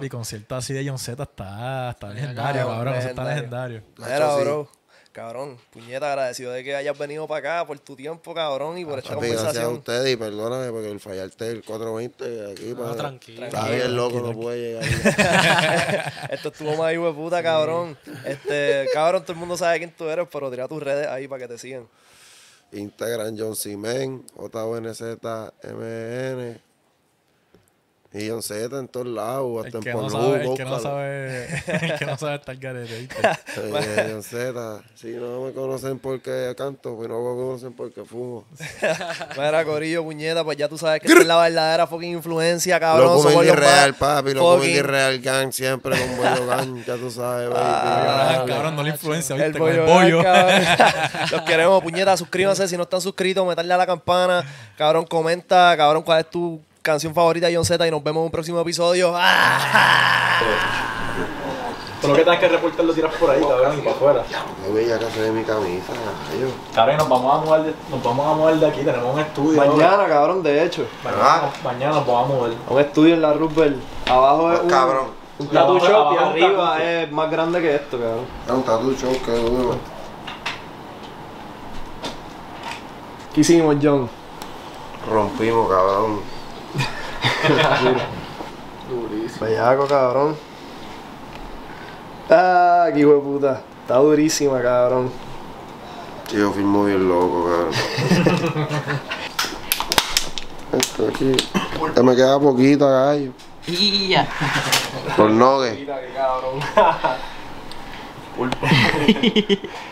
Mi concierto así de John Z está, legendario, cabrón. está legendario. bro cabrón, puñeta, agradecido de que hayas venido para acá por tu tiempo, cabrón, y por ah, esta conversación. Gracias a ustedes y perdóname porque el fallarte el 420 aquí. tranquilo. Está bien loco, no puede llegar. [laughs] Esto estuvo más hijo de puta, cabrón. Este, cabrón, todo el mundo sabe quién tú eres, pero tira tus redes ahí para que te sigan. Instagram John Simen, JONZMN, y John Z en todos lados, hasta en Pornhub. [laughs] el, que no sabe, el que [laughs] no sabe estar garete. Oye, John Z, si no me conocen porque canto, pues no me conocen porque fumo. [laughs] Mira, Corillo, puñeta, pues ya tú sabes que es la verdadera fucking influencia, cabrón. Los real, real, papi, los comen real gang siempre con bollo gang, ya tú sabes. Ah, cabrón, no la influencia, viste, con El bollo. Los queremos, puñeta, suscríbanse si no están suscritos, metanle a la campana, cabrón, comenta, cabrón, cuál es tu canción favorita de John Z y nos vemos en un próximo episodio. Solo ¡Ah! que tengas que reportar lo tiras por ahí, cabrón, y para afuera. No voy a casa mi camisa, cabrón. Cabrón, nos vamos a mover de, nos vamos a mover de aquí, tenemos un estudio. Mañana, cabrón, de hecho. Mañana, ah. mañana nos vamos a mover. Un estudio en la Rubel, Abajo es pues, un, cabrón. un tattoo shop y arriba es más grande que esto, cabrón. Es un tattoo shop, qué duro. ¿Qué hicimos, John? Rompimos, cabrón durísimo. Bellaco, pues cabrón. Ah, qué hijo puta. Está durísima, cabrón. Yo fui muy loco, cabrón. [laughs] Esto aquí. Ya me queda poquito, gallo. Y ya. Por nogue. Pulpa. [laughs] [laughs]